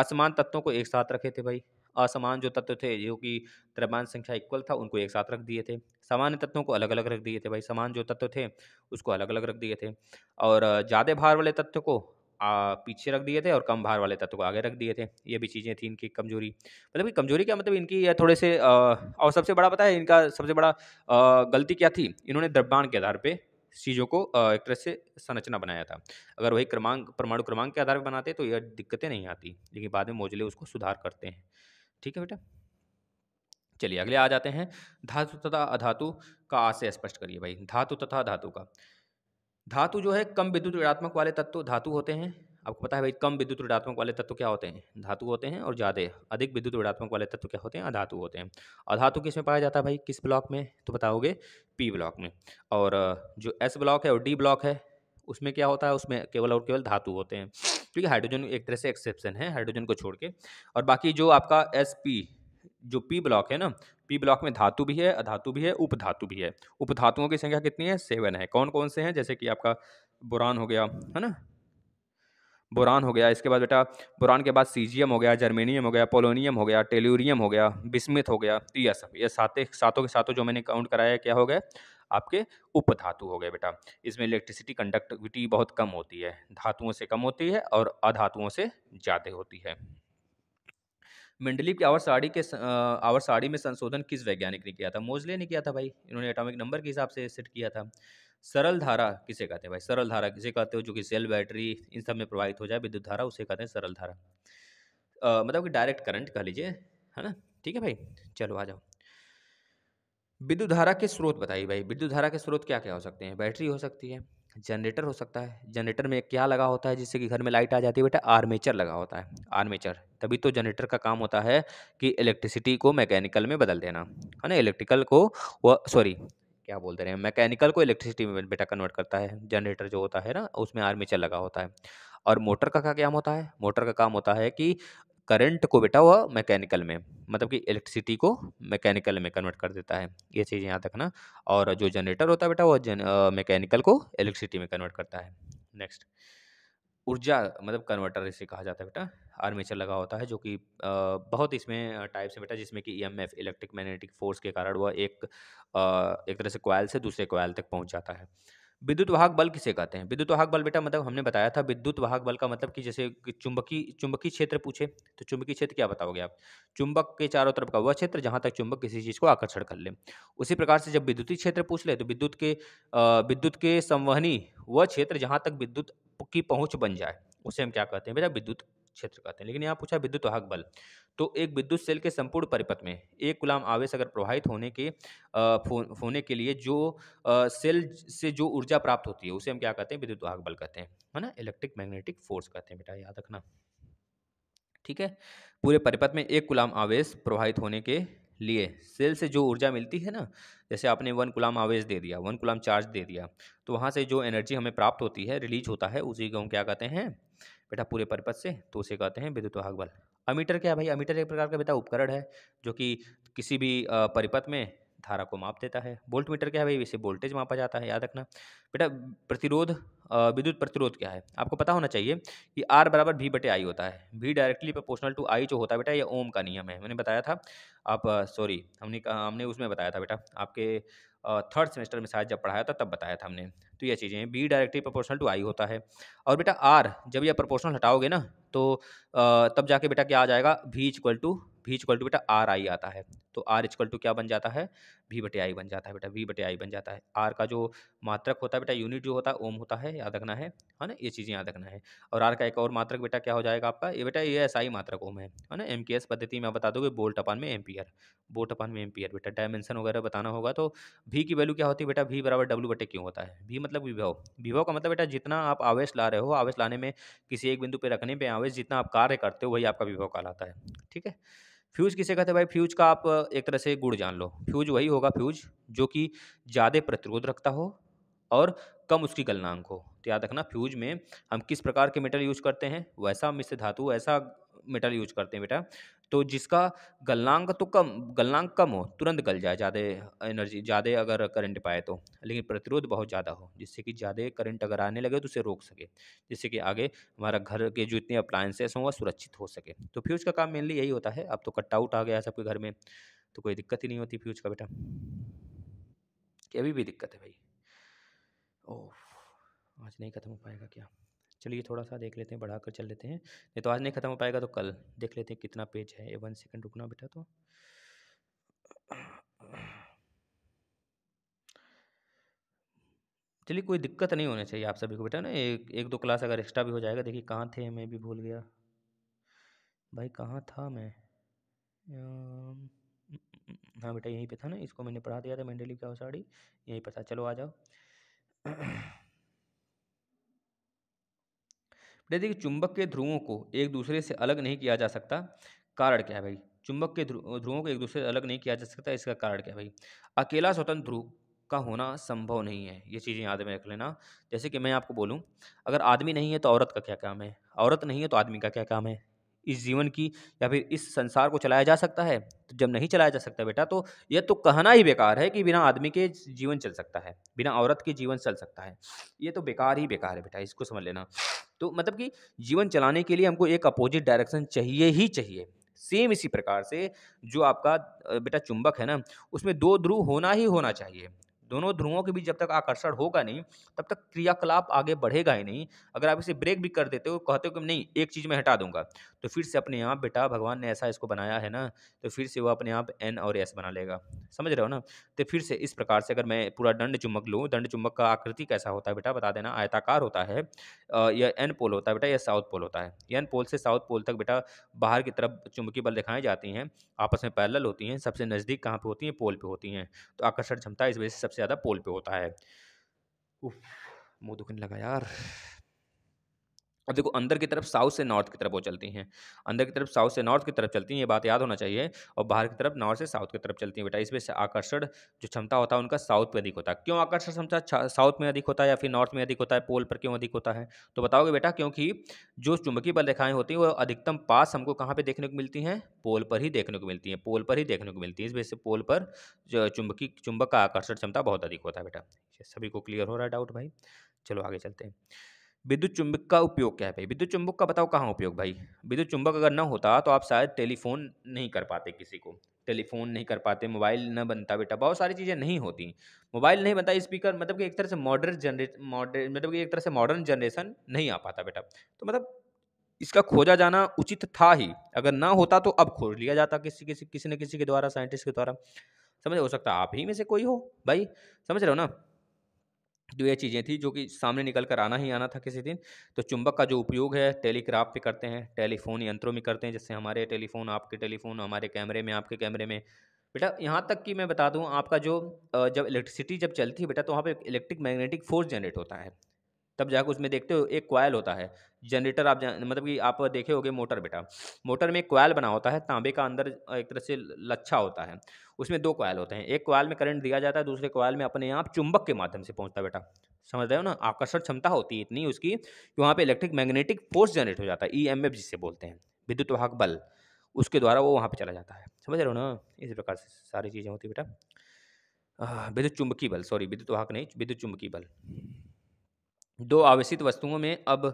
असमान तत्वों को एक साथ रखे थे भाई असमान जो तत्व थे जो कि द्रव्यमान संख्या इक्वल था उनको एक साथ रख दिए थे सामान्य तत्वों को अलग अलग रख दिए थे भाई समान जो तत्व थे उसको अलग अलग रख दिए थे और ज़्यादा भार वाले तत्व को आ, पीछे रख दिए थे और कम भार वाले तत्व को आगे रख दिए थे ये भी चीज़ें थी इनकी कमजोरी मतलब कि कमजोरी क्या मतलब इनकी या थोड़े से आ, और सबसे बड़ा पता है इनका सबसे बड़ा आ, गलती क्या थी इन्होंने द्रव्यमान के आधार पे चीज़ों को एक तरह से संरचना बनाया था अगर वही क्रमांक परमाणु क्रमांक के आधार पर बनाते तो यह दिक्कतें नहीं आती लेकिन बाद में मोजले उसको सुधार करते हैं ठीक है बेटा चलिए अगले आ जाते हैं धातु तथा अधातु का आशय स्पष्ट करिए भाई धातु तथा धातु का धातु जो है कम विद्युत ऋणात्मक वाले तत्व धातु होते हैं आपको पता है भाई कम विद्युत ऋणात्मक वाले तत्व क्या होते हैं धातु होते हैं और ज़्यादा अधिक विद्युत ऋणात्मक वाले तत्व क्या होते हैं अधातु होते हैं अधातु किस में पाया जाता है भाई किस ब्लॉक में तो बताओगे पी ब्लॉक में और जो एस ब्लॉक है और डी ब्लॉक है उसमें क्या होता है उसमें केवल और केवल धातु होते हैं क्योंकि हाइड्रोजन एक तरह से एक्सेप्शन है हाइड्रोजन को छोड़ के और बाकी जो आपका एस पी जो पी ब्लॉक है ना पी ब्लॉक में धातु भी है अधातु भी है उपधातु भी है उपधातुओं की संख्या कितनी है सेवन है कौन कौन से हैं जैसे कि आपका बुरान हो गया है ना बुरान हो गया इसके बाद बेटा बुरान के बाद सीजियम हो गया जर्मेनियम हो गया पोलोनियम हो गया टेल्यूरियम हो गया बिस्मिथ हो गया तो यह सब ये सातें सातों के सातों जो मैंने काउंट कराया क्या हो गया आपके उपधातु हो गए बेटा इसमें इलेक्ट्रिसिटी कंडक्टिविटी बहुत कम होती है धातुओं से कम होती है और अधातुओं से ज़्यादा होती है मेंडलीव की आवर साड़ी के आवर साड़ी में संशोधन किस वैज्ञानिक ने किया था मोजले ने किया था भाई इन्होंने एटॉमिक नंबर के हिसाब से सेट किया था सरल धारा किसे कहते हैं भाई सरल धारा किसे कहते हो जो कि सेल बैटरी इन सब में प्रभावित हो जाए विद्युत धारा उसे कहते हैं सरल धारा आ, मतलब कि डायरेक्ट करंट कह लीजिए है ना ठीक है भाई चलो आ जाओ विद्युत धारा के स्रोत बताइए भाई विद्युत धारा के स्रोत क्या क्या हो सकते हैं बैटरी हो सकती है जनरेटर हो सकता है जनरेटर में क्या लगा होता है जिससे कि घर में लाइट आ जाती है बेटा आर्मेचर लगा होता है आर्मेचर तभी तो जनरेटर का काम होता है कि इलेक्ट्रिसिटी को मैकेनिकल में बदल देना है ना इलेक्ट्रिकल को वह सॉरी क्या बोलते रहे हैं मैकेनिकल को इलेक्ट्रिसिटी में बेटा कन्वर्ट करता है जनरेटर जो होता है ना उसमें आर्मेचर लगा होता है और मोटर का क्या काम होता है मोटर का काम होता है कि करंट को बेटा वह मैकेनिकल में मतलब कि इलेक्ट्रिसिटी को मैकेनिकल में कन्वर्ट कर देता है ये चीज़ यहाँ तक ना और जो जनरेटर होता है बेटा वह मैकेनिकल को इलेक्ट्रिसिटी में कन्वर्ट करता है नेक्स्ट ऊर्जा मतलब कन्वर्टर इसे कहा जाता है बेटा आर्मेचर लगा होता है जो कि बहुत इसमें टाइप से बेटा जिसमें कि EMF e electric magnetic force के कारण वह एक एक तरह से कोयल से दूसरे कोयल तक पहुंच जाता है विद्युत वाहक बल किसे कहते हैं विद्युत वाहक बल बेटा मतलब हमने बताया था विद्युत वाहक बल का मतलब कि जैसे चुंबकीय चुंबकीय क्षेत्र पूछे तो चुंबकीय क्षेत्र क्या बताओगे आप चुंबक के चारों तरफ का वह क्षेत्र जहां तक चुंबक किसी चीज को आकर्षण कर ले उसी प्रकार से जब विद्युतीय क्षेत्र पूछ ले तो विद्युत के विद्युत के संवहनी वह क्षेत्र जहाँ तक विद्युत की पहुँच बन जाए उसे हम क्या कहते हैं बेटा विद्युत क्षेत्र कहते हैं लेकिन यहाँ पूछा विद्युत वाहक बल तो एक विद्युत सेल के संपूर्ण परिपथ में एक गुलाम आवेश अगर प्रवाहित होने के होने के लिए जो सेल से जो ऊर्जा प्राप्त होती है उसे हम क्या कहते हैं विद्युत वाहक बल कहते हैं है ना इलेक्ट्रिक मैग्नेटिक फोर्स कहते हैं बेटा याद रखना ठीक है पूरे परिपथ में एक गुलाम आवेश प्रवाहित होने के लिए सेल से जो ऊर्जा मिलती है ना जैसे आपने वन गुलाम आवेश दे दिया वन गुलाम चार्ज दे दिया तो वहाँ से जो एनर्जी हमें प्राप्त होती है रिलीज होता है उसी को हम क्या कहते हैं बेटा पूरे पर्पज से तो उसे कहते हैं विद्युत वाहक बल अमीटर क्या है भाई अमीटर एक प्रकार का बेटा उपकरण है जो कि किसी भी परिपथ में धारा को माप देता है वोल्ट मीटर क्या है भाई इसे वोल्टेज मापा जाता है याद रखना बेटा प्रतिरोध विद्युत प्रतिरोध क्या है आपको पता होना चाहिए कि आर बराबर भी बटे आई होता है भी डायरेक्टली प्रोपोर्शनल टू आई जो होता है बेटा ये ओम का नियम है मैंने बताया था आप सॉरी हमने हमने उसमें बताया था बेटा आपके थर्ड सेमेस्टर में शायद जब पढ़ाया था तब बताया था हमने तो ये चीज़ें B directly proportional to I होता है और बेटा आर जब यह प्रोपोर्शनल हटाओगे ना तो तब जाके बेटा क्या आ जाएगा V equal to V equal to बेटा आर आई आता है तो आर इजकल टू क्या बन जाता है वी बटे आई बन जाता है बेटा वी बटे आई बन जाता है आर का जो मात्रक होता है बेटा यूनिट जो होता है ओम होता है याद रखना है है ना ये चीज़ें याद रखना है और आर का एक और मात्रक बेटा क्या हो जाएगा आपका ये बेटा ये एस आई मात्रक ओम है है ना एम की एस पद्धति में आप बता दोगे बोल्ट अपान में एम्पियर बोल्ट अपान में एम्पियर बेटा डायमेंशन वगैरह बताना होगा तो भी की वैल्यू क्या होती है बेटा भी बराबर डब्ल्यू बटे क्यों होता है भी मतलब विभव विभव का मतलब बेटा जितना आप आवेश ला रहे हो आवेश लाने में किसी एक बिंदु पर रखने पर आवेश जितना आप कार्य करते हो वही आपका विभव कहलाता है ठीक है फ्यूज़ किसे कहते हैं भाई फ्यूज का आप एक तरह से गुड़ जान लो फ्यूज वही होगा फ्यूज जो कि ज़्यादा प्रतिरोध रखता हो और कम उसकी गलनांक हो तो याद रखना फ्यूज में हम किस प्रकार के मेटल यूज करते हैं वैसा मिश्र धातु ऐसा मेटल यूज करते हैं बेटा तो जिसका गलनांक तो कम गलनांक कम हो तुरंत गल जाए ज़्यादा एनर्जी ज़्यादा अगर करंट पाए तो लेकिन प्रतिरोध बहुत ज़्यादा हो जिससे कि ज़्यादा करंट अगर आने लगे तो उसे रोक सके जिससे कि आगे हमारा घर के जो इतने अप्लायंसेस हों वह सुरक्षित हो सके तो फ्यूज का काम मेनली यही होता है अब तो कट आउट आ गया है सबके घर में तो कोई दिक्कत ही नहीं होती फ्यूज का बेटा कि अभी भी दिक्कत है भाई ओह आज नहीं खत्म हो पाएगा क्या चलिए थोड़ा सा देख लेते हैं बढ़ा कर चल लेते हैं नहीं तो आज नहीं ख़त्म हो पाएगा तो कल देख लेते हैं कितना पेज है ए वन सेकेंड रुकना बेटा तो चलिए कोई दिक्कत नहीं होनी चाहिए आप सभी को बेटा ना एक एक दो क्लास अगर एक्स्ट्रा भी हो जाएगा देखिए कहाँ थे मैं भी भूल गया भाई कहाँ था मैं हाँ बेटा यहीं पे था ना इसको मैंने पढ़ा दिया था मेंडली की साड़ी यहीं पर था चलो आ जाओ देखिए चुंबक के ध्रुवों को एक दूसरे से अलग नहीं किया जा सकता कारण क्या है भाई चुंबक के ध्रुवों को एक दूसरे से अलग नहीं किया जा सकता इसका कारण क्या है भाई अकेला स्वतंत्र ध्रुव का होना संभव नहीं है ये चीज़ें याद में रख लेना जैसे कि मैं आपको बोलूँ अगर आदमी नहीं है तो औरत का क्या काम है औरत नहीं है तो आदमी का क्या काम है इस जीवन की या फिर इस संसार को चलाया जा सकता है तो जब नहीं चलाया जा सकता बेटा तो यह तो कहना ही बेकार है कि बिना आदमी के जीवन चल सकता है बिना औरत के जीवन चल सकता है ये तो बेकार ही बेकार है बेटा इसको समझ लेना तो मतलब कि जीवन चलाने के लिए हमको एक अपोजिट डायरेक्शन चाहिए ही चाहिए सेम इसी प्रकार से जो आपका बेटा चुंबक है ना उसमें दो ध्रुव होना ही होना चाहिए दोनों ध्रुवों के बीच जब तक आकर्षण होगा नहीं तब तक क्रियाकलाप आगे बढ़ेगा ही नहीं अगर आप इसे ब्रेक भी कर देते हो कहते हो कि नहीं एक चीज़ में हटा दूंगा तो फिर से अपने आप बेटा भगवान ने ऐसा इसको बनाया है ना तो फिर से वो अपने आप एन और एस बना लेगा समझ रहे हो ना तो फिर से इस प्रकार से अगर मैं पूरा दंड चुम्बक लूँ दंड चुम्बक का आकृति कैसा होता है बेटा बता देना आयताकार होता है या एन पोल होता है बेटा या साउथ पोल होता है एन पोल से साउथ पोल तक बेटा बाहर की तरफ चुम्बकी बल दिखाई जाती हैं आपस में पैरल होती हैं सबसे नज़दीक कहाँ पर होती हैं पोल पर होती हैं तो आकर्षण क्षमता इस वजह से सबसे सबसे ज़्यादा पोल पे होता है मुंह दुखने लगा यार और देखो अंदर की तरफ साउथ से नॉर्थ की तरफ वो चलती हैं अंदर की तरफ साउथ से नॉर्थ की तरफ चलती हैं ये बात याद होना चाहिए और बाहर की तरफ नॉर्थ से साउथ की तरफ चलती हैं बेटा इसमें से आकर्षण जो क्षमता होता है उनका साउथ में अधिक होता है क्यों आकर्षण क्षमता साउथ में अधिक होता है या फिर नॉर्थ में अधिक होता है पोल पर क्यों अधिक होता है तो बताओगे बेटा क्योंकि जो चुंबकीय बल रेखाएं होती हैं वो अधिकतम पास हमको कहाँ पर देखने को मिलती हैं पोल पर ही देखने को मिलती हैं पोल पर ही देखने को मिलती है इस वजह से पोल पर चुंबकी चुंबक का आकर्षण क्षमता बहुत अधिक होता है बेटा सभी को क्लियर हो रहा है डाउट भाई चलो आगे चलते हैं विद्युत चुंबक का उपयोग क्या है भाई विद्युत चुंबक का बताओ कहाँ उपयोग भाई विद्युत चुंबक अगर ना होता तो आप शायद टेलीफोन नहीं कर पाते किसी को टेलीफोन नहीं कर पाते मोबाइल न बनता बेटा बहुत सारी चीज़ें नहीं होती मोबाइल नहीं बनता स्पीकर मतलब कि एक तरह से मॉडर्न जनरे मॉडर्न मतलब कि एक तरह से मॉडर्न जनरेशन नहीं आ पाता बेटा तो मतलब इसका खोजा जाना उचित था ही अगर ना होता तो अब खोज लिया जाता किसी किसी किसी न किसी के द्वारा साइंटिस्ट के द्वारा समझ हो सकता आप ही में से कोई हो भाई समझ रहे हो ना तो ये चीज़ें थी जो कि सामने निकल कर आना ही आना था किसी दिन तो चुंबक का जो उपयोग है टेलीग्राफ पे करते हैं टेलीफोन यंत्रों में करते हैं जैसे हमारे टेलीफोन आपके टेलीफोन हमारे कैमरे में आपके कैमरे में बेटा यहाँ तक कि मैं बता दूँ आपका जो जब इलेक्ट्रिसिटी जब चलती है बेटा तो वहाँ पर इलेक्ट्रिक मैग्नेटिक फोर्स जनरेट होता है तब जाकर उसमें देखते हो एक क्वायल होता है जनरेटर आप जान मतलब कि आप देखे होगे मोटर बेटा मोटर में एक क्वायल बना होता है तांबे का अंदर एक तरह से लच्छा होता है उसमें दो कॉयल होते हैं एक कॉयल में करंट दिया जाता है दूसरे कॉयल में अपने आप चुंबक के माध्यम से पहुंचता है बेटा समझ रहे हो ना आकर्षण क्षमता होती है इतनी उसकी कि वहाँ पे इलेक्ट्रिक मैग्नेटिक फोर्स जनरेट हो जाता है ई e जिसे बोलते हैं विद्युत वाहक बल उसके द्वारा वो वहाँ पर चला जाता है समझ रहे हो ना इसी प्रकार से सारी चीज़ें होती बेटा विद्युत चुंबकीय बल सॉरी विद्युत वाहक नहीं विद्युत चुंबकीय बल दो आवेशित वस्तुओं में अब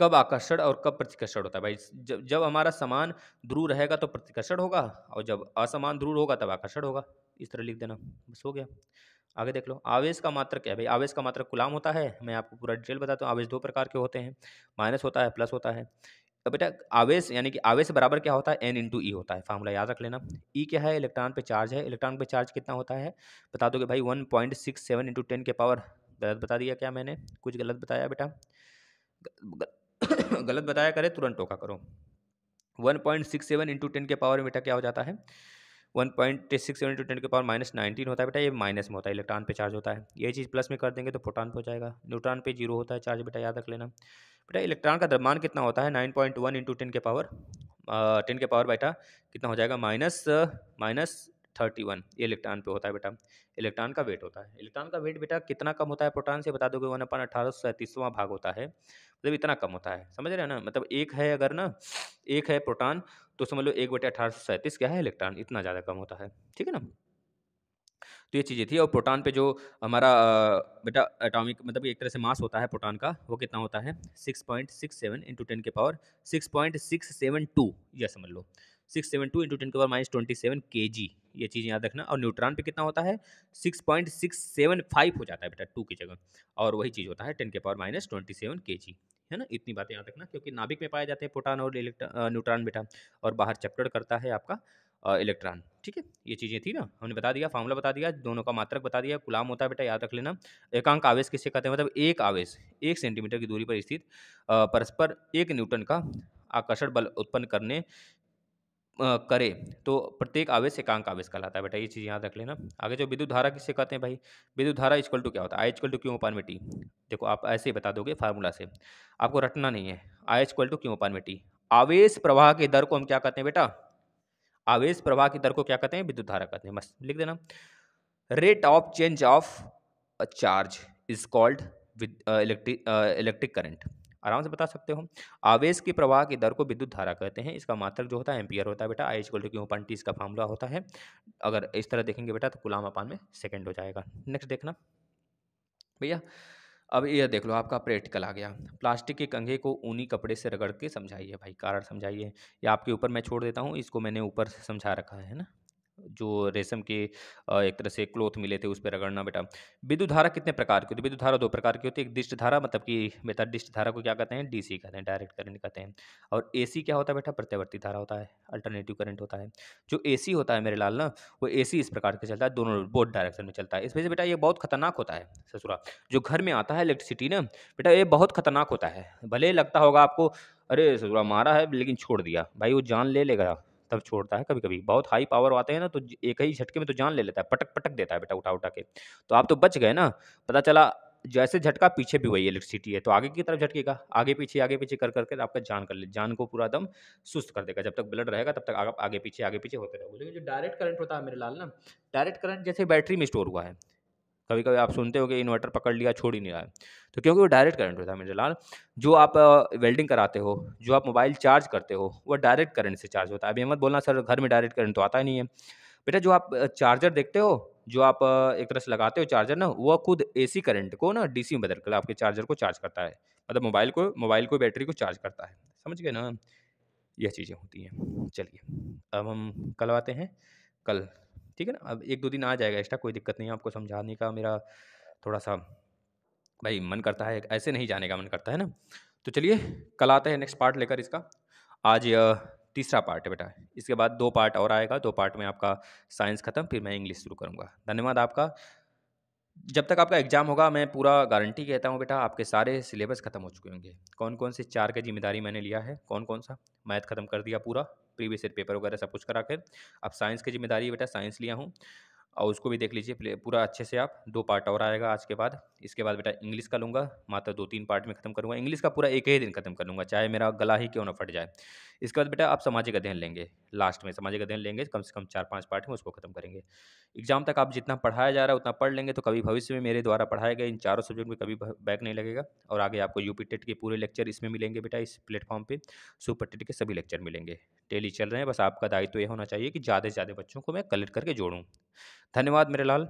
कब आकर्षण और कब प्रतिकर्षण होता है भाई जब जब हमारा समान ध्रुव रहेगा तो प्रतिकर्षण होगा और जब असमान ध्रुव होगा तब आकर्षण होगा इस तरह लिख देना बस हो गया आगे देख लो आवेश का मात्रक क्या है भाई आवेश का मात्रक गुलाम होता है मैं आपको पूरा डिटेल बताता हूँ आवेश दो प्रकार के होते हैं माइनस होता है प्लस होता है तो बेटा आवेश यानी कि आवेश बराबर क्या होता है एन इंटू ई होता है फार्मूला याद रख लेना ई e क्या है इलेक्ट्रॉन पे चार्ज है इलेक्ट्रॉन पे चार्ज कितना होता है बता दो कि भाई one point six seven into ten के पावर गलत बता दिया क्या मैंने कुछ गलत बताया बेटा गलत बताया करें तुरंत टोका करो one point six seven into ten के पावर बेटा क्या हो जाता है one point six seven into ten के पावर माइनस नाइनटीन होता है बेटा ये माइनस में होता है इलेक्ट्रॉन पे चार्ज होता है ये चीज़ प्लस में कर देंगे तो प्रोटॉन पे हो जाएगा न्यूट्रॉन पे जीरो होता है चार्ज बेटा याद रख लेना बेटा इलेक्ट्रॉन का द्रव्यमान कितना होता है nine point one into ten के पावर टेन के पावर बेटा कितना हो जाएगा माइनस माइनस थर्टी वन ये इलेक्ट्रॉन पे होता है बेटा इलेक्ट्रॉन का वेट होता है इलेक्ट्रॉन का वेट बेटा कितना कम होता है प्रोटॉन से बता दोगे वन अपन अठारह सौ सैंतीसवां भाग होता है मतलब इतना कम होता है समझ रहे हैं ना मतलब एक है अगर ना एक है प्रोटॉन तो समझ लो एक बटे अठारह सौ सैंतीस क्या है इलेक्ट्रॉन इतना ज़्यादा कम होता है ठीक है ना तो ये चीज़ें थी और प्रोटॉन पे जो हमारा बेटा एटॉमिक मतलब एक तरह से मास होता है प्रोटॉन का वो कितना होता है six point six seven into ten के power six point six seven two यह समझ लो six seven two into ten के power minus twenty seven K G ये चीज़ याद रखना और न्यूट्रॉन पे कितना होता है six point six seven five हो जाता है बेटा टू की जगह और वही चीज़ होता है टेन के power minus twenty seven K जी है ना इतनी बातें याद रखना क्योंकि नाभिक में पाए जाते हैं प्रोटान और न्यूट्रॉन बेटा और बाहर चैप्टर करता है आपका इलेक्ट्रॉन ठीक है ये चीज़ें थी ना हमने बता दिया फार्मूला बता दिया दोनों का मात्रक बता दिया गुलाम होता है बेटा याद रख लेना एकांक आवेश किसे कहते हैं मतलब एक आवेश एक सेंटीमीटर की दूरी पर स्थित परस्पर एक न्यूटन का आकर्षण बल उत्पन्न करने करे तो प्रत्येक आवेश एकांक आवेश कहलाता है बेटा ये चीज़ याद रख लेना आगे जो विद्युत धारा किसे कहते हैं भाई विद्युत धारा इजकल टू क्या होता है I equal to Q upon में टी देखो आप ऐसे ही बता दोगे फार्मूला से आपको रटना नहीं है I equal to Q upon में टी आवेश प्रवाह के दर को हम क्या कहते हैं बेटा आवेश प्रवाह की दर को क्या कहते हैं विद्युत धारा कहते हैं बस लिख देना rate of change of charge is called electric electric current आराम से बता सकते हो आवेश के प्रवाह की दर को विद्युत धारा कहते हैं इसका मात्रक जो होता है एम्पियर होता है बेटा I equal to Q upon T इसका फार्मूला होता है अगर इस तरह देखेंगे बेटा तो गुलाम अपान में सेकेंड हो जाएगा नेक्स्ट देखना भैया अब यह देख लो आपका प्रैक्टिकल आ गया प्लास्टिक के कंघे को ऊनी कपड़े से रगड़ के समझाइए भाई कारण समझाइए या आपके ऊपर मैं छोड़ देता हूँ इसको मैंने ऊपर से समझा रखा है ना जो रेशम के एक तरह से क्लोथ मिले थे उस पर रगड़ना बेटा विद्युत धारा कितने प्रकार की होती है विद्युत धारा दो प्रकार की होती है एक दिष्ट धारा मतलब कि बेटा दिष्ट धारा को क्या कहते हैं डीसी कहते हैं डायरेक्ट करंट कहते हैं और एसी क्या होता है बेटा प्रत्यावर्ती धारा होता है अल्टरनेटिव करंट होता है जो सी होता है मेरे लाल ना वो सी इस प्रकार के चलता है दोनों बोथ डायरेक्शन में चलता है इस वजह से बेटा ये बहुत खतरनाक होता है ससुरा जो घर में आता है इलेक्ट्रिसिटी ना बेटा ये बहुत खतरनाक होता है भले लगता होगा आपको अरे ससुरा मारा है लेकिन छोड़ दिया भाई वो जान ले लेगा तब छोड़ता है कभी कभी बहुत हाई पावर आते हैं ना तो एक ही झटके में तो जान ले लेता है पटक पटक देता है बेटा उठा उठा के तो आप तो बच गए ना पता चला जैसे झटका पीछे भी वही इलेक्ट्रिसिटी है तो आगे की तरफ झटकेगा आगे पीछे आगे पीछे कर करके कर आपका जान कर ले जान को पूरा दम सुस्त कर देगा जब तक ब्लड रहेगा तब तक आगे पीछे आगे पीछे होते रहोगे लेकिन जो डायरेक्ट करंट होता है मेरे लाल ना डायरेक्ट करंट जैसे बैटरी में स्टोर हुआ है कभी कभी आप सुनते हो कि इन्वर्टर पकड़ लिया छोड़ ही नहीं रहा है तो क्योंकि वो डायरेक्ट करंट होता है मेरे लाल जो आप वेल्डिंग कराते हो जो आप मोबाइल चार्ज करते हो वो डायरेक्ट करंट से चार्ज होता है अभी मत बोलना सर घर में डायरेक्ट करंट तो आता ही नहीं है बेटा जो आप चार्जर देखते हो जो आप एक तरह से लगाते हो चार्जर ना वो खुद ए करंट को ना सी में बदल कर आपके चार्जर को चार्ज करता है मतलब मोबाइल को मोबाइल को बैटरी को चार्ज करता है समझ गए ना यह चीज़ें होती हैं चलिए अब हम कल आते हैं कल ठीक है ना अब एक दो दिन आ जाएगा एक्स्ट्रा कोई दिक्कत नहीं है आपको समझाने का मेरा थोड़ा सा भाई मन करता है ऐसे नहीं जाने का मन करता है ना तो चलिए कल आते हैं नेक्स्ट पार्ट लेकर इसका आज तीसरा पार्ट है बेटा इसके बाद दो पार्ट और आएगा दो पार्ट में आपका साइंस ख़त्म फिर मैं इंग्लिश शुरू करूँगा धन्यवाद आपका जब तक आपका एग्ज़ाम होगा मैं पूरा गारंटी कहता हूँ बेटा आपके सारे सिलेबस ख़त्म हो चुके होंगे कौन कौन से चार की जिम्मेदारी मैंने लिया है कौन कौन सा मैथ ख़त्म कर दिया पूरा प्रीवियस ईयर पेपर वगैरह सब कुछ करा कर अब साइंस की जिम्मेदारी बेटा साइंस लिया हूँ और उसको भी देख लीजिए पूरा अच्छे से आप दो पार्ट और आएगा आज के बाद इसके बाद बेटा इंग्लिश का लूँगा मात्र दो तीन पार्ट में खत्म करूँगा इंग्लिश का पूरा एक ही दिन खत्म कर लूँगा चाहे मेरा गला ही क्यों ना फट जाए इसके बाद बेटा आप सामाजिक अध्ययन लेंगे लास्ट में सामाजिक अध्ययन लेंगे कम से कम चार पाँच पार्ट में उसको खत्म करेंगे एग्जाम तक आप जितना पढ़ाया जा रहा है उतना पढ़ लेंगे तो कभी भविष्य में मेरे द्वारा पढ़ाए गए इन चारों सब्जेक्ट में कभी बैक नहीं लगेगा और आगे आपको यूपी टेट के पूरे लेक्चर इसमें मिलेंगे बेटा इस प्लेटफॉर्म पर सुपर टेट के सभी लेक्चर मिलेंगे डेली चल रहे हैं बस आपका दायित्व यह ये होना चाहिए कि ज़्यादा से ज़्यादा बच्चों को मैं कलेक्ट करके जोड़ूँ धन्यवाद मेरे लाल